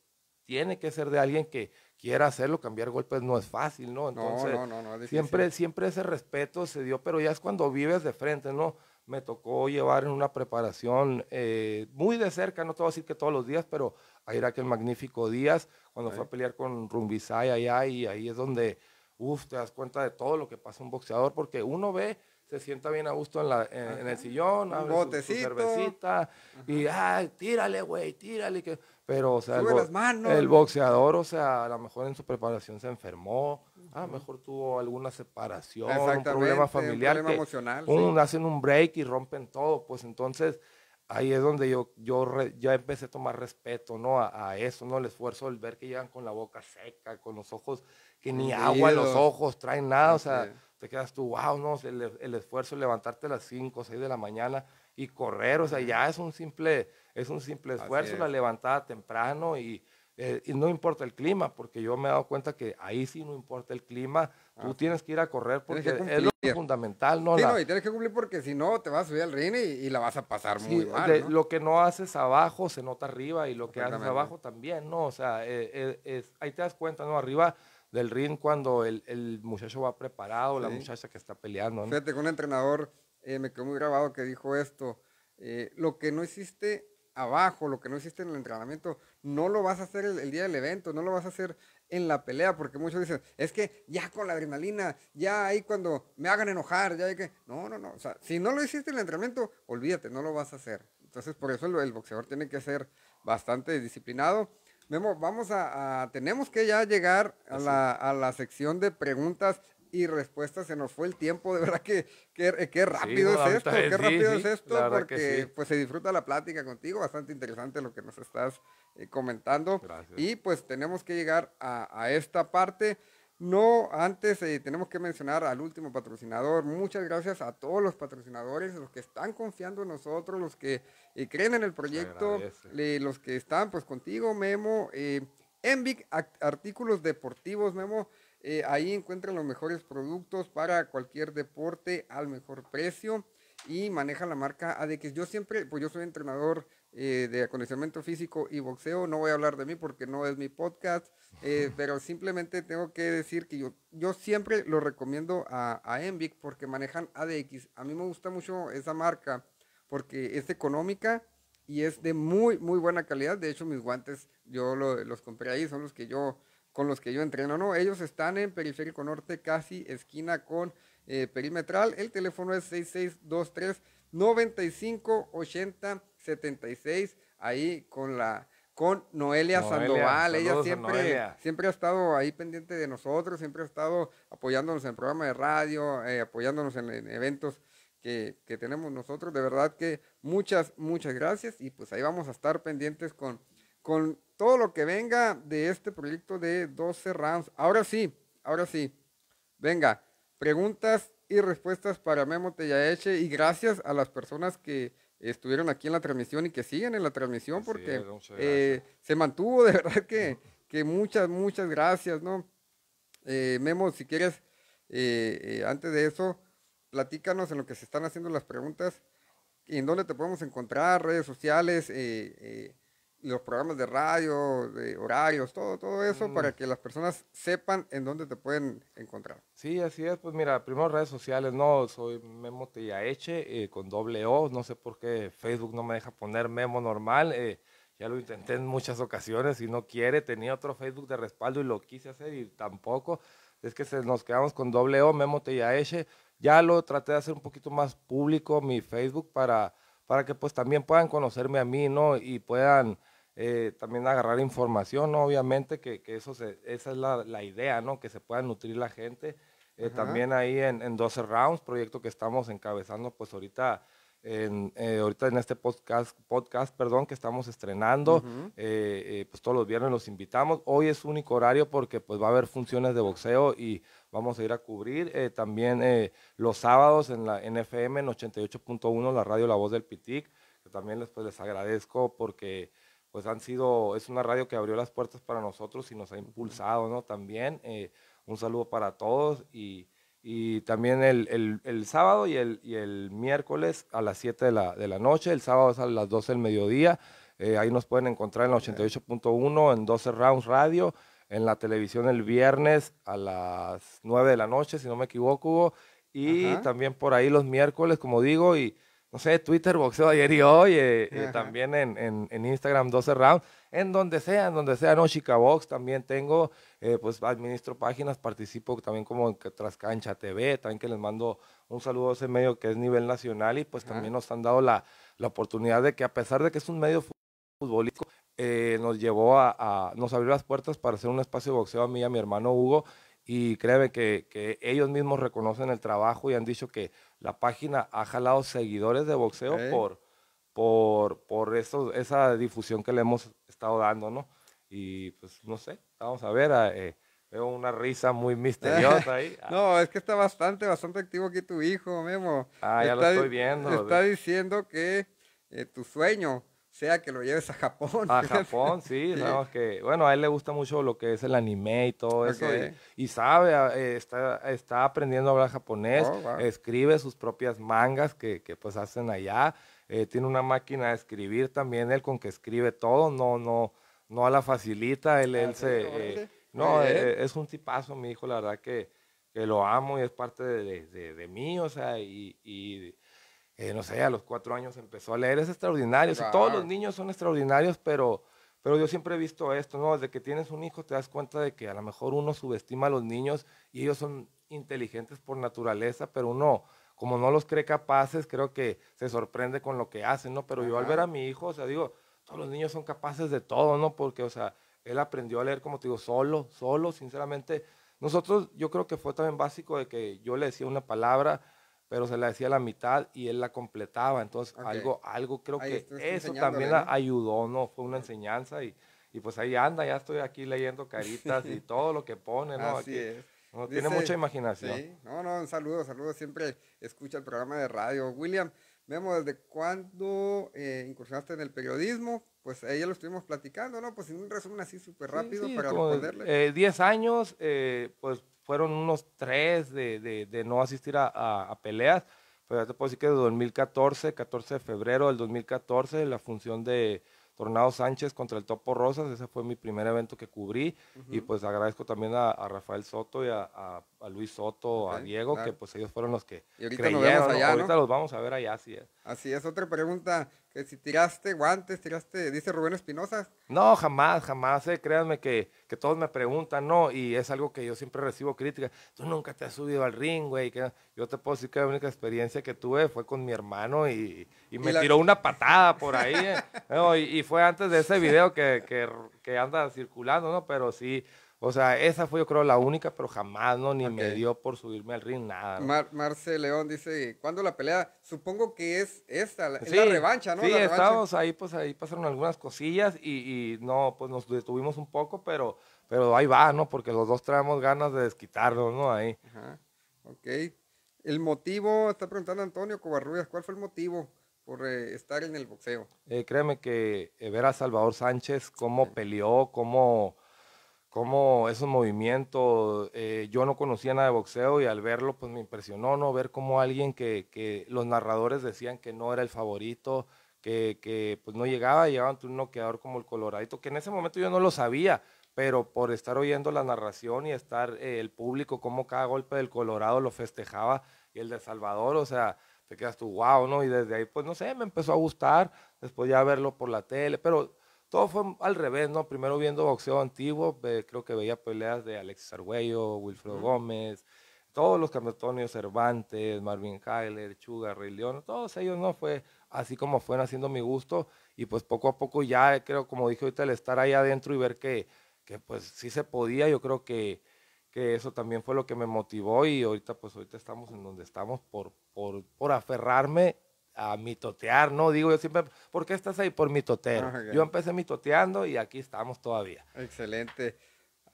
tiene que ser de alguien que quiera hacerlo, cambiar golpes no es fácil, ¿no? Entonces, no, no, no, siempre, siempre ese respeto se dio, pero ya es cuando vives de frente, ¿no? Me tocó llevar en una preparación eh, muy de cerca, no te voy a decir que todos los días, pero ahí era aquel magnífico Díaz, cuando fue a pelear con Rumbisay allá, y ahí es donde Uf, te das cuenta de todo lo que pasa un boxeador, porque uno ve, se sienta bien a gusto en, el sillón, abre su, cervecita y, ay, tírale, güey, tírale. Pero, o sea, el, boxeador, o sea, a lo mejor en su preparación se enfermó, a lo mejor tuvo alguna separación, un problema familiar. Un problema emocional. Hacen un break y rompen todo, pues entonces ahí es donde yo, yo ya empecé a tomar respeto, ¿no? A, eso, ¿no? El esfuerzo, el ver que llegan con la boca seca, con los ojos que ni agua en los ojos traen nada, o sea, te quedas tú, wow, no, el, el esfuerzo de levantarte a las 5 o 6 de la mañana y correr, o sea, ya es un simple, es un simple esfuerzo, la levantada temprano eh, y, no importa el clima, porque yo me he dado cuenta que ahí sí no importa el clima, tú ah. tienes que ir a correr porque es lo fundamental, ¿no? Sí, no, y tienes que cumplir porque si no te vas a subir al ring y, la vas a pasar muy mal. Lo que no haces abajo se nota arriba y lo que haces abajo también, ¿no? O sea, eh, eh, ahí te das cuenta, ¿no? Arriba del ring cuando el, el muchacho va preparado, la muchacha que está peleando. Fíjate, Fíjate, un entrenador eh, me quedó muy grabado que dijo esto, eh, lo que no hiciste abajo, lo que no hiciste en el entrenamiento, no lo vas a hacer el, día del evento, no lo vas a hacer en la pelea, porque muchos dicen, es que ya con la adrenalina, ya ahí cuando me hagan enojar, ya hay que... No, no, no, o sea, si no lo hiciste en el entrenamiento, olvídate, no lo vas a hacer. Entonces, por eso el boxeador tiene que ser bastante disciplinado Memo, vamos a, tenemos que ya llegar a la, a la sección de preguntas y respuestas. Se nos fue el tiempo, de verdad que qué, rápido es esto, qué rápido es esto, porque pues se disfruta la plática contigo, bastante interesante lo que nos estás eh, comentando. Y pues tenemos que llegar a esta parte. No, antes eh, tenemos que mencionar al último patrocinador. Muchas gracias a todos los patrocinadores, los que están confiando en nosotros, los que eh, creen en el proyecto, los que están pues contigo, Memo. Eh, Envic Artículos Deportivos, Memo. ahí encuentran los mejores productos para cualquier deporte al mejor precio y manejan la marca ADX. Yo siempre, pues yo soy entrenador eh, de acondicionamiento físico y boxeo. No voy a hablar de mí porque no es mi podcast, eh, pero simplemente tengo que decir que yo, yo siempre lo recomiendo a, a Envic porque manejan ADX. A mí me gusta mucho esa marca porque es económica y es de muy, muy buena calidad. De hecho, mis guantes yo los compré ahí, son los que yo, con los que yo entreno. No, ellos están en Periférico Norte, casi esquina con eh, Perimetral. El teléfono es 6623. 95 80 76 ahí con la con Noelia, Sandoval. Ella siempre, siempre ha estado ahí pendiente de nosotros, siempre ha estado apoyándonos en programa de radio, eh, apoyándonos en, eventos que, tenemos nosotros. De verdad que muchas, muchas gracias y pues ahí vamos a estar pendientes con, con todo lo que venga de este proyecto de 12 rounds. Ahora sí, ahora sí. Venga, preguntas y respuestas para Memo Tellaeche. Y gracias a las personas que estuvieron aquí en la transmisión y que siguen en la transmisión, porque eh, se mantuvo, de verdad que, que muchas, muchas gracias, ¿no? Eh, Memo, si quieres, eh, eh, antes de eso, platícanos en lo que se están haciendo las preguntas, y en dónde te podemos encontrar, redes sociales, eh, los programas de radio, de horarios, todo, todo eso para que las personas sepan en dónde te pueden encontrar. Sí, así es. Pues mira, primero redes sociales, no, soy Memo Tellaeche eh, con doble O. No sé por qué Facebook no me deja poner Memo normal. Eh, ya lo intenté en muchas ocasiones y no quiere. Tenía otro Facebook de respaldo y lo quise hacer y tampoco. Es que se, nos quedamos con doble O, Memo Tellaeche. Ya lo traté de hacer un poquito más público mi Facebook para, para que pues también puedan conocerme a mí, ¿no? Y puedan eh, también agarrar información, obviamente, que, eso esa es la, idea, ¿no? que se pueda nutrir la gente. Eh, también ahí en, en, 12 Rounds, proyecto que estamos encabezando, pues ahorita en, eh, ahorita en este podcast, podcast perdón, que estamos estrenando, pues todos los viernes los invitamos. Hoy es único horario porque pues va a haber funciones de boxeo y vamos a ir a cubrir. también los sábados en la NFM en, 88.1, la radio La Voz del Pitic, que también pues, les agradezco porque pues han sido, es una radio que abrió las puertas para nosotros y nos ha impulsado, ¿no? También eh, un saludo para todos y, y también el, el, sábado y el, y el, miércoles a las 7 de la, de la, noche, el sábado es a las 12 del mediodía, eh, ahí nos pueden encontrar en la 88.1, en 12 Rounds Radio, en la televisión el viernes a las 9 de la noche, si no me equivoco, y también por ahí los miércoles, como digo, y no sé, Twitter, boxeo ayer y hoy, eh, eh, también en, en, Instagram 12 rounds en donde sea, en donde sea, no, Chica Box, también tengo, eh, pues administro páginas, participo también como en Trascancha TV, también que les mando un saludo a ese medio que es nivel nacional y pues también nos han dado la, la, oportunidad de que a pesar de que es un medio futbolístico, nos llevó a, nos abrió las puertas para hacer un espacio de boxeo a mí y a mi hermano Hugo y créeme que, que ellos mismos reconocen el trabajo y han dicho que la página ha jalado seguidores de boxeo por, por, por esa difusión que le hemos estado dando, ¿no? Y pues no sé, vamos a ver. Eh, veo una risa muy misteriosa ahí. no, es que está bastante, bastante activo aquí tu hijo, Memo. Ah, ya lo estoy viendo. Está diciendo que eh, tu sueño sea que lo lleves a Japón. A Japón, sí, que, bueno, a él le gusta mucho lo que es el anime y todo eso. Y sabe, eh, está, está aprendiendo a hablar japonés, oh, escribe sus propias mangas que, que pues hacen allá. Eh, tiene una máquina de escribir también, él con que escribe todo, no, no, no la facilita, él, él ah, se... Eh, no, es un tipazo, mi hijo, la verdad que, que lo amo y es parte de, de, de, de mí, o sea, y, y eh, no sé, a los cuatro años empezó a leer, es extraordinario. todos los niños son extraordinarios, pero, pero yo siempre he visto esto, ¿no? Desde que tienes un hijo te das cuenta de que a lo mejor uno subestima a los niños y ellos son inteligentes por naturaleza, pero uno, como no los cree capaces, creo que se sorprende con lo que hacen, ¿no? Pero yo al ver a mi hijo, o sea, digo, todos los niños son capaces de todo, ¿no? Porque, o sea, él aprendió a leer, como te digo, solo, solo, sinceramente. Nosotros, yo creo que fue también básico de que yo le decía una palabra, pero se la decía la mitad y él la completaba. Entonces, algo, algo creo que eso también la ayudó, ¿no? Fue una enseñanza y, y, pues ahí anda, ya estoy aquí leyendo caritas y todo lo que pone, ¿no? Así es. tiene mucha imaginación. Sí, no, no, un saludo, saludo. Siempre escucha el programa de radio. William, vemos desde cuándo eh, incursionaste en el periodismo. Pues ahí ya lo estuvimos platicando, ¿no? Pues en un resumen así súper rápido sí, para responderle. 10 eh, años, eh, pues fueron unos tres de, no asistir a, peleas, pero ya te puedo decir que de 2014, 14 de febrero del 2014, la función de Tornado Sánchez contra el Topo Rosas, ese fue mi primer evento que cubrí, y pues agradezco también a, Rafael Soto y a, Luis Soto, a Diego, que pues ellos fueron los que creyeron, ahorita los vamos a ver allá, así es. Así es, otra pregunta, que si tiraste guantes, tiraste, dice Rubén Espinosa. No, jamás, jamás, eh, créanme que, que, todos me preguntan, no, y es algo que yo siempre recibo críticas, tú nunca te has subido al ring, güey, yo te puedo decir que la única experiencia que tuve fue con mi hermano y, me tiró una patada por ahí, eh. y, fue antes de ese video que, que, que anda circulando, ¿no? Pero sí, o sea, esa fue yo creo la única, pero jamás no ni me dio por subirme al ring nada. Marce León dice, ¿cuándo la pelea? Supongo que es esta, la, revancha, ¿no? Sí, estábamos ahí, pues ahí pasaron algunas cosillas y, no, pues nos detuvimos un poco, pero, pero ahí va, ¿no? Porque los dos traemos ganas de desquitarnos, ¿no? Ahí. Ok. El motivo, está preguntando Antonio Covarrubias, ¿cuál fue el motivo? por eh, estar en el boxeo. Eh, créeme que eh, ver a Salvador Sánchez, cómo peleó, cómo cómo esos movimientos, eh, yo no conocía nada de boxeo y al verlo pues me impresionó, ¿no? Ver cómo alguien que, los narradores decían que no era el favorito, que, pues no llegaba, llegaba ante un noqueador como el Coloradito, que en ese momento yo no lo sabía, pero por estar oyendo la narración y estar eh, el público, cómo cada golpe del Colorado lo festejaba y el de Salvador, o sea, te quedas tú, wow, ¿no? Y desde ahí, pues no sé, me empezó a gustar, después ya verlo por la tele, pero todo fue al revés, ¿no? Primero viendo boxeo antiguo, creo que veía peleas de Alexis Arguello, Wilfredo Gómez, todos los campeones, Cervantes, Marvin Heiler, Chuga, Rey León, todos ellos, ¿no? Fue así como fueron haciendo mi gusto y pues poco a poco ya, creo, como dije ahorita, el estar ahí adentro y ver que, pues sí se podía, yo creo que, que eso también fue lo que me motivó y ahorita pues ahorita estamos en donde estamos por, por, por aferrarme a mitotear, ¿no? Digo yo siempre, ¿por qué estás ahí? Por mitotear? Ah, yo empecé mitoteando y aquí estamos todavía. Excelente.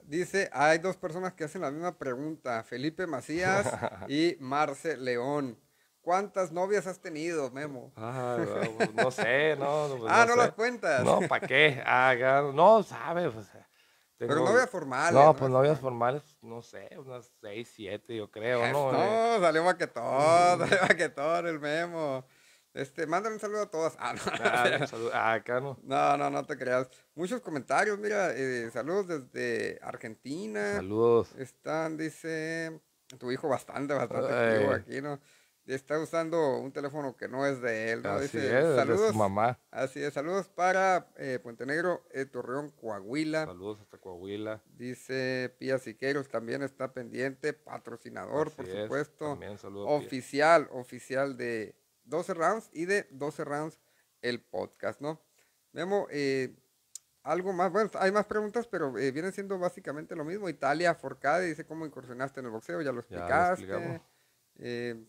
Dice, hay dos personas que hacen la misma pregunta, Felipe Macías y Marce León. ¿Cuántas novias has tenido, Memo? Ah, no sé, no. Pues, ah, no, las cuentas. No, ¿para qué? Ah, no, sabes. Pero novias formales. No, pues novias formales, no sé, unas seis, siete, yo creo. ¿no? no, salió maquetón, salió maquetón el Memo. Este, mándale un saludo a todas. Ah, no. Ah, ah, acá no. No, no, no te creas. Muchos comentarios, mira, eh, saludos desde Argentina. Saludos. Están, dice, tu hijo bastante, bastante activo aquí, ¿no? Está usando un teléfono que no es de él, ¿no? Así dice, saludos. De su mamá. Así es, saludos para eh, Puente Negro, eh, Torreón, Coahuila. Saludos hasta Coahuila. Dice Pía Siqueiros, también está pendiente, patrocinador, por supuesto. También saludo. Oficial, oficial de 12 rounds y de 12 rounds el podcast, ¿no? Memo, eh, algo más, bueno, hay más preguntas, pero eh, vienen siendo básicamente lo mismo. Italia, Forcade, dice cómo incursionaste en el boxeo, ya lo explicaste. Eh,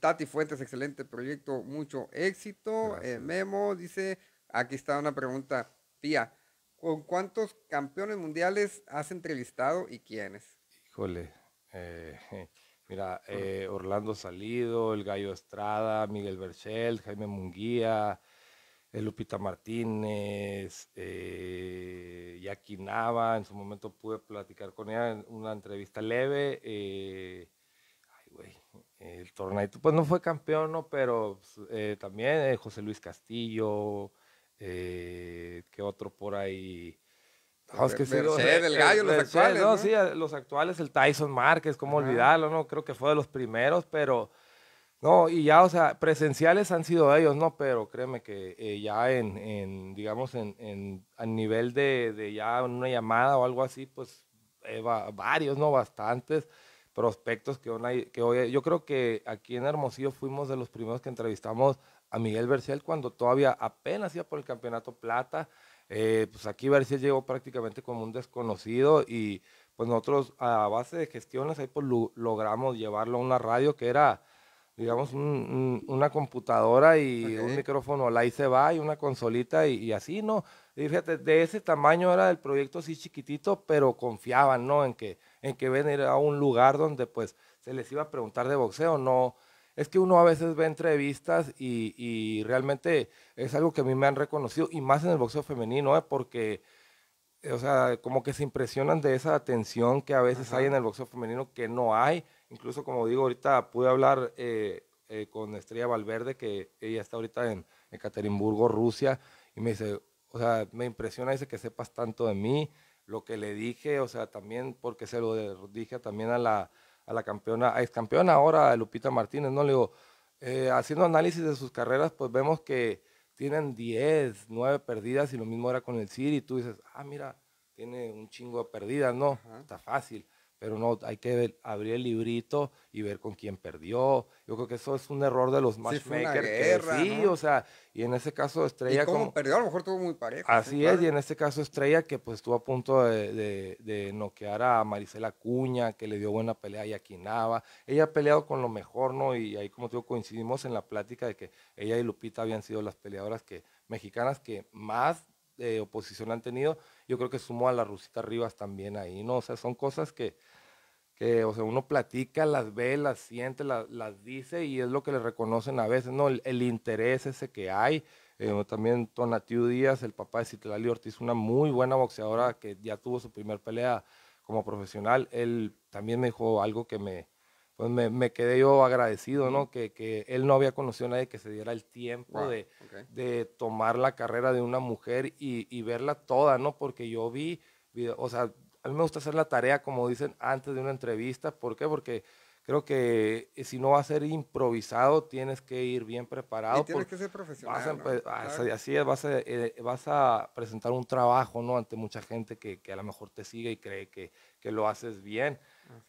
Tati Fuentes, excelente proyecto, mucho éxito. Memo dice, aquí está una pregunta, tía, ¿con cuántos campeones mundiales has entrevistado y quiénes? Híjole, eh, Mira, eh, Orlando Salido, El Gallo Estrada, Miguel Berchel, Jaime Munguía, eh, Lupita Martínez, eh, Nava. En su momento pude platicar con ella en una entrevista leve. Eh, ay, güey. El torneo, pues no fue campeón, ¿no? Pero pues, también José Luis Castillo, qué otro por ahí? Ah, el gallo, los actuales. sí, los actuales, el Tyson Márquez, cómo olvidarlo, ¿no? Creo que fue de los primeros, pero. No, y ya, o sea, presenciales han sido ellos, ¿no? Pero créeme que eh, ya en, en, digamos, en, en a nivel de, de, ya una llamada o algo así, pues eh, va, varios, ¿no? Bastantes prospectos que, que hoy, yo creo que aquí en Hermosillo fuimos de los primeros que entrevistamos a Miguel Bercel cuando todavía apenas iba por el campeonato plata. Eh, pues aquí García llegó prácticamente como un desconocido y pues nosotros a base de gestiones ahí pues logramos llevarlo a una radio que era digamos una computadora y un micrófono ahí se va y una consolita y, así no y fíjate de ese tamaño era el proyecto así chiquitito pero confiaban no en que en que venir a un lugar donde pues se les iba a preguntar de boxeo no es que uno a veces ve entrevistas y, realmente es algo que a mí me han reconocido, y más en el boxeo femenino, ¿eh? porque, o sea, como que se impresionan de esa atención que a veces hay en el boxeo femenino que no hay. Incluso, como digo, ahorita pude hablar eh, eh, con Estrella Valverde, que ella está ahorita en Ekaterimburgo, Rusia, y me dice, o sea, me impresiona, dice que sepas tanto de mí, lo que le dije, o sea, también porque se lo dije también a la a la campeona, a ex campeona ahora, de Lupita Martínez, ¿no? Le digo, eh, haciendo análisis de sus carreras, pues vemos que tienen 10, 9 perdidas y lo mismo era con el Ciri. Y tú dices, ah, mira, tiene un chingo de perdidas, ¿no? Está fácil pero no, hay que abrir el librito y ver con quién perdió. Yo creo que eso es un error de los matchmakers. Sí, o sea, y en ese caso Estrella... ¿Y como, perdió? A lo mejor tuvo muy parejo. Así es, y en este caso Estrella que pues estuvo a punto de, noquear a Marisela Cuña, que le dio buena pelea a Yakinaba Ella ha peleado con lo mejor, ¿no? Y ahí como te digo, coincidimos en la plática de que ella y Lupita habían sido las peleadoras que mexicanas que más eh, oposición han tenido. Yo creo que sumó a la Rusita Rivas también ahí, ¿no? O sea, son cosas que eh, o sea, uno platica, las ve, las siente, las, dice y es lo que le reconocen a veces, ¿no? El, interés ese que hay. Eh, también Tonatiu Díaz, el papá de Citlali Ortiz, una muy buena boxeadora que ya tuvo su primer pelea como profesional. Él también me dijo algo que me, pues me, quedé yo agradecido, ¿no? Que, él no había conocido a nadie que se diera el tiempo de, tomar la carrera de una mujer y, y verla toda, ¿no? Porque yo vi, o sea, a mí me gusta hacer la tarea, como dicen, antes de una entrevista. ¿Por qué? Porque creo que eh, si no va a ser improvisado, tienes que ir bien preparado. Y tienes que ser profesional. Ah, así es, eh, vas a, presentar un trabajo ¿no? ante mucha gente que, a lo mejor te sigue y cree que, lo haces bien.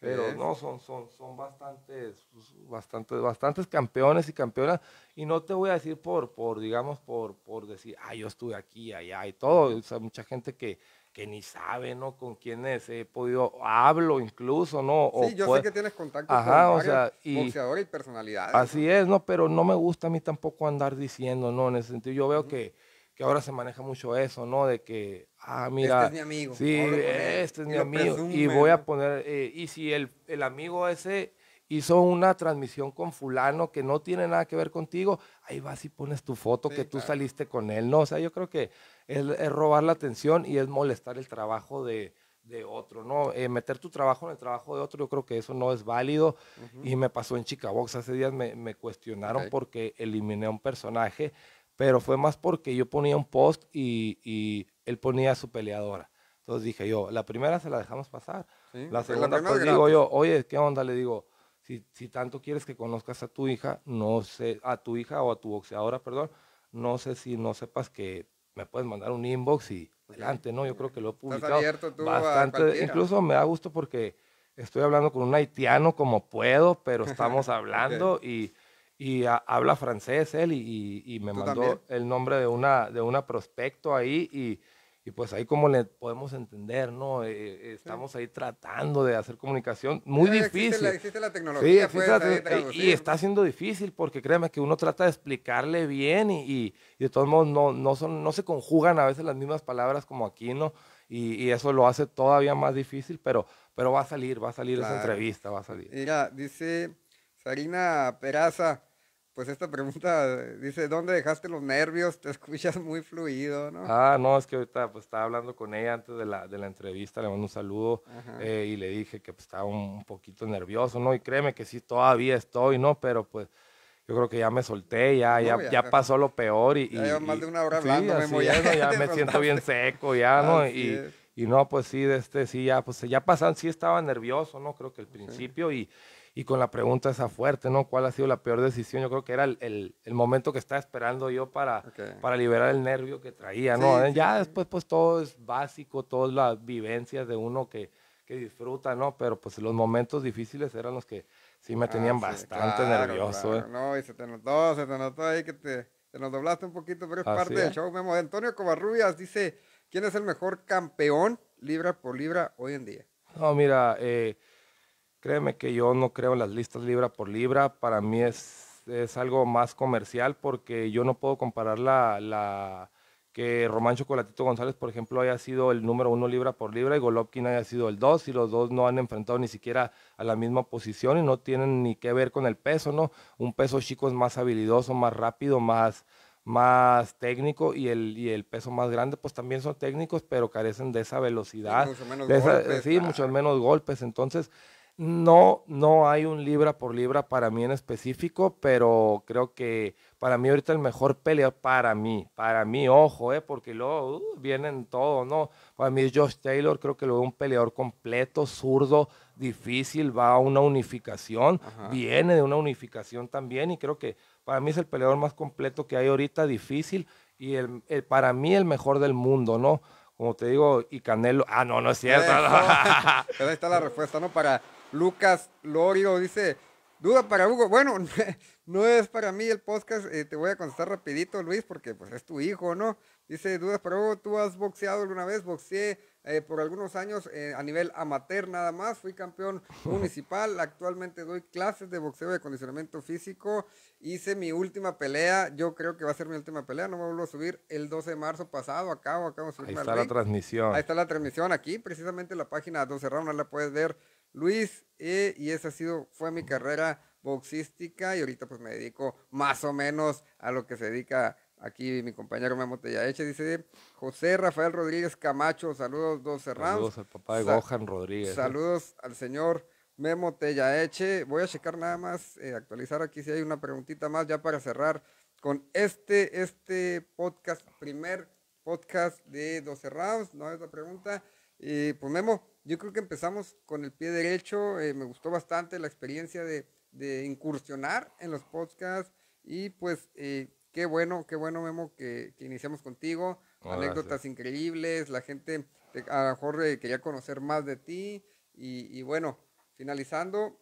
Pero no, son, son, son bastantes, bastantes, bastantes campeones y campeonas. Y no te voy a decir por, por digamos, por, por decir, ah, yo estuve aquí, allá y todo. O mucha gente que, que ni sabe, ¿no? Con quiénes he podido, hablo incluso, ¿no? O sí, yo sé que tienes contacto con o y, personalidades. Así es, ¿no? Pero no me gusta a mí tampoco andar diciendo, ¿no? En ese sentido, yo veo que, que ahora se maneja mucho eso, ¿no? De que, ah, mira. Este es mi amigo. Sí, este es mi amigo. Y voy a poner, eh, y si el amigo ese hizo una transmisión con fulano que no tiene nada que ver contigo, ahí vas y pones tu foto que tú saliste con él. No, o sea, yo creo que es, robar la atención y es molestar el trabajo de, otro, ¿no? Eh, meter tu trabajo en el trabajo de otro, yo creo que eso no es válido. Y me pasó en Chica Box, hace días me, me cuestionaron porque eliminé a un personaje, pero fue más porque yo ponía un post y, él ponía a su peleadora. Entonces dije yo, la primera se la dejamos pasar, la segunda pues digo yo, oye, ¿qué onda? Le digo, si, si, tanto quieres que conozcas a tu hija, no sé, a tu hija o a tu boxeadora, perdón, no sé si no sepas que me puedes mandar un inbox y adelante, ¿no? Yo creo que lo he publicado bastante. Incluso me da gusto porque estoy hablando con un haitiano como puedo, pero estamos hablando y, y habla francés él y, y, me mandó el nombre de una, de una prospecto ahí y y pues ahí como le podemos entender, ¿no? Eh, estamos ahí tratando de hacer comunicación. Muy difícil. Existe la, tecnología. Pues, y, está siendo difícil porque créeme que uno trata de explicarle bien y, de todos modos no, no, son, no se conjugan a veces las mismas palabras como aquí, ¿no? Y, eso lo hace todavía más difícil, pero, pero va a salir, va a salir esa entrevista, va a salir. Mira, dice Sarina Peraza, pues esta pregunta dice, ¿dónde dejaste los nervios? Te escuchas muy fluido, ¿no? Ah, no, es que ahorita pues, estaba hablando con ella antes de la, entrevista, le mando un saludo eh, y le dije que pues, estaba un poquito nervioso, ¿no? Y créeme que sí, todavía estoy, ¿no? Pero pues yo creo que ya me solté, ya, ya, ya, pasó lo peor. Y, ya más de una hora hablando, me ya, me siento bien seco, ya, ¿no? y, no, pues sí, de este, sí, ya, pues ya pasan, sí estaba nervioso, ¿no? Creo que al principio y y con la pregunta esa fuerte, ¿no? ¿Cuál ha sido la peor decisión? Yo creo que era el, el, momento que estaba esperando yo para, para liberar el nervio que traía, ¿no? Eh, ya después, pues todo es básico, todas las vivencias de uno que, que disfruta, ¿no? Pero pues los momentos difíciles eran los que sí me tenían ah, bastante nervioso. ¿eh? No, y se te notó, se te notó ahí que te, te nos doblaste un poquito, pero es parte del show, Memo. Antonio Covarrubias dice, ¿quién es el mejor campeón libra por libra hoy en día? No, mira, eh, Créeme que yo no creo en las listas libra por libra, para mí es, es algo más comercial porque yo no puedo comparar la, que Romancho Chocolatito González, por ejemplo, haya sido el número uno libra por libra y Golovkin haya sido el dos, y los dos no han enfrentado ni siquiera a la misma posición y no tienen ni que ver con el peso, ¿no? Un peso chico es más habilidoso, más rápido, más, más técnico y el, el peso más grande, pues también son técnicos, pero carecen de esa velocidad. mucho menos golpes, sí, muchos menos golpes. Entonces, no, no hay un libra por libra para mí en específico, pero creo que para mí ahorita el mejor peleador, para mí, para mí, ojo, eh, porque luego uh, vienen todo, ¿no? Para mí es Josh Taylor, creo que lo veo un peleador completo, zurdo, difícil, va a una unificación, viene de una unificación también y creo que para mí es el peleador más completo que hay ahorita, difícil y el, para mí el mejor del mundo, ¿no? como te digo, y Canelo. Ah, no, no es cierto. Pero ahí está la respuesta, ¿no? Para Lucas Lorio dice, duda para Hugo. Bueno, no es para mí el podcast, eh, te voy a contestar rapidito, Luis, porque pues es tu hijo, ¿no? Dice, dudas para Hugo, ¿tú has boxeado alguna vez? Boxeé eh, por algunos años eh, a nivel amateur nada más, fui campeón municipal, actualmente doy clases de boxeo de acondicionamiento físico, hice mi última pelea, yo creo que va a ser mi última pelea, no me vuelvo a subir el 12 de marzo pasado, acabo, acabo de Ahí está la transmisión. Ahí está la transmisión, aquí precisamente la página 12 Round, la puedes ver Luis y esa ha sido, fue mi carrera boxística y ahorita pues me dedico más o menos a lo que se dedica aquí mi compañero Memo Tellaeche, dice José Rafael Rodríguez Camacho, saludos dos cerrados. Saludos al papá de Gohan Rodríguez. ¿eh? Saludos al señor Memo Tellaeche. Voy a checar nada más, eh, actualizar aquí si hay una preguntita más ya para cerrar con este, este podcast, primer podcast de dos rounds, no es la pregunta. Y pues Memo, yo creo que empezamos con el pie derecho, eh, me gustó bastante la experiencia de, incursionar en los podcasts y pues eh, qué bueno, qué bueno Memo que, iniciamos contigo, oh, anécdotas increíbles, la gente a lo mejor eh, quería conocer más de ti y, y bueno, finalizando,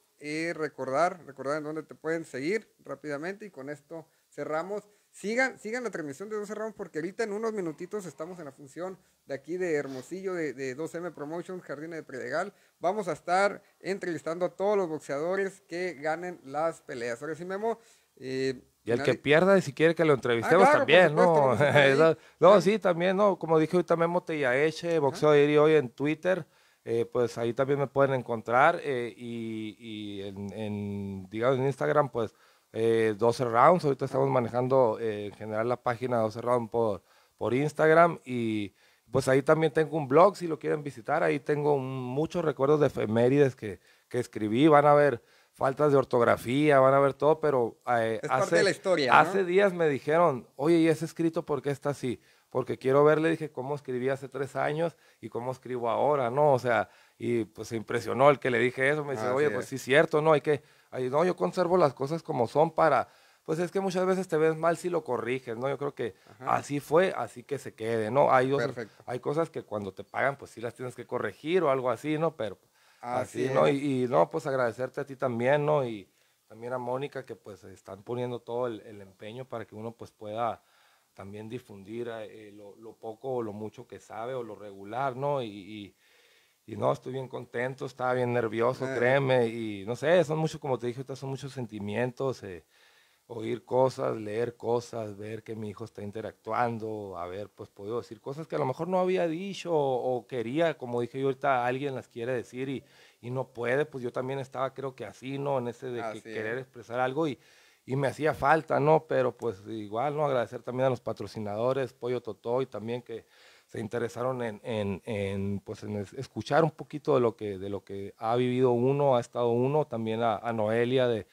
recordar, recordar en dónde te pueden seguir rápidamente y con esto cerramos. Sigan, sigan la transmisión de 12 rounds porque ahorita en unos minutitos estamos en la función de aquí de Hermosillo, de, de 2M Promotions, Jardines de Predegal. Vamos a estar entrevistando a todos los boxeadores que ganen las peleas. Ahora sí, Memo. Eh, y el que pierda, si quiere que lo entrevistemos ah, también, ¿no? no, sí, también, ¿no? Como dije ahorita Memo Tellaeche, boxeo ayer y hoy en Twitter, eh, pues ahí también me pueden encontrar eh, y, en, en, digamos, en Instagram, pues eh, 12 rounds. Ahorita estamos manejando eh, en general la página 12 rounds por, por Instagram y pues ahí también tengo un blog si lo quieren visitar. Ahí tengo muchos recuerdos de efemérides que, que escribí. Van a ver faltas de ortografía, van a ver todo, pero eh, hace, historia, hace días me dijeron, oye, ¿y es escrito porque está así? Porque quiero verle, dije, cómo escribí hace tres años y cómo escribo ahora, ¿no? O sea, y pues se impresionó el que le dije eso, me dice, oye, pues sí, cierto, ¿no? Hay que no, yo conservo las cosas como son para, pues es que muchas veces te ves mal si lo corriges, ¿no? Yo creo que así fue, así que se quede, ¿no? Hay, hay cosas que cuando te pagan, pues sí las tienes que corregir o algo así, ¿no? Pero así, ¿no? Y, no, pues agradecerte a ti también, ¿no? Y también a Mónica que pues están poniendo todo el, empeño para que uno pues pueda también difundir eh, eh, lo, poco o lo mucho que sabe o lo regular, ¿no? y y no, estoy bien contento, estaba bien nervioso, ah. créeme. Y no sé, son muchos, como te dije, son muchos sentimientos. Eh, oír cosas, leer cosas, ver que mi hijo está interactuando, haber pues podido decir cosas que a lo mejor no había dicho o, quería, como dije yo ahorita, alguien las quiere decir y, y, no puede, pues yo también estaba creo que así, ¿no? En ese de querer expresar algo y, y, me hacía falta, ¿no? Pero pues igual, ¿no? Agradecer también a los patrocinadores, Pollo y también que se interesaron en, pues, escuchar un poquito de lo, que, de lo que ha vivido uno, ha estado uno, también a, Noelia de,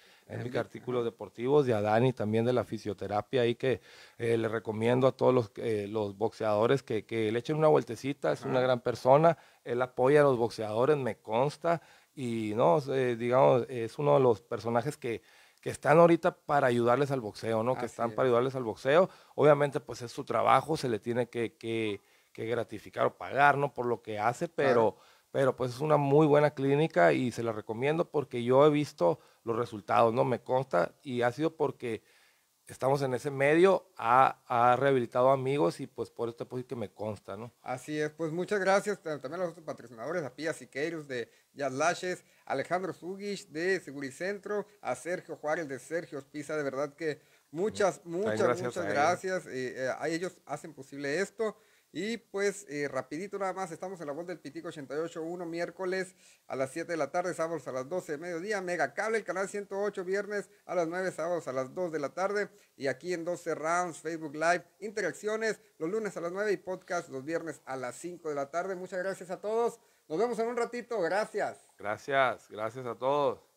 Artículos Deportivos y a Dani también de la fisioterapia Y que eh, le recomiendo a todos los, eh, los boxeadores que, le echen una vueltecita, es una gran persona, él apoya a los boxeadores, me consta, y no, digamos, es uno de los personajes que, están ahorita para ayudarles al boxeo, ¿no? que están para ayudarles al boxeo. Obviamente, pues es su trabajo, se le tiene que que gratificar o pagar, ¿no? Por lo que hace, pero, pero pues es una muy buena clínica y se la recomiendo porque yo he visto los resultados, ¿no? Me consta y ha sido porque estamos en ese medio, ha, rehabilitado amigos y pues por esto pues que me consta, ¿no? Así es, pues muchas gracias también a los otros patrocinadores, a Pia Siqueiros de Jazz Lashes, Alejandro Zugich de Seguricentro, a Sergio Juárez de Sergio Pisa, de verdad que muchas, muchas, muchas gracias. Eh, eh, a ellos hacen posible esto. Y pues eh, rapidito nada más, estamos en la voz del Pitico 88.1 miércoles a las 7 de la tarde, sábados a las 12 de mediodía, Mega Cable, el canal 108 viernes a las 9, sábados a las 2 de la tarde y aquí en 12 rounds, Facebook Live, interacciones los lunes a las 9 y podcast los viernes a las 5 de la tarde. Muchas gracias a todos, nos vemos en un ratito, gracias. Gracias, gracias a todos.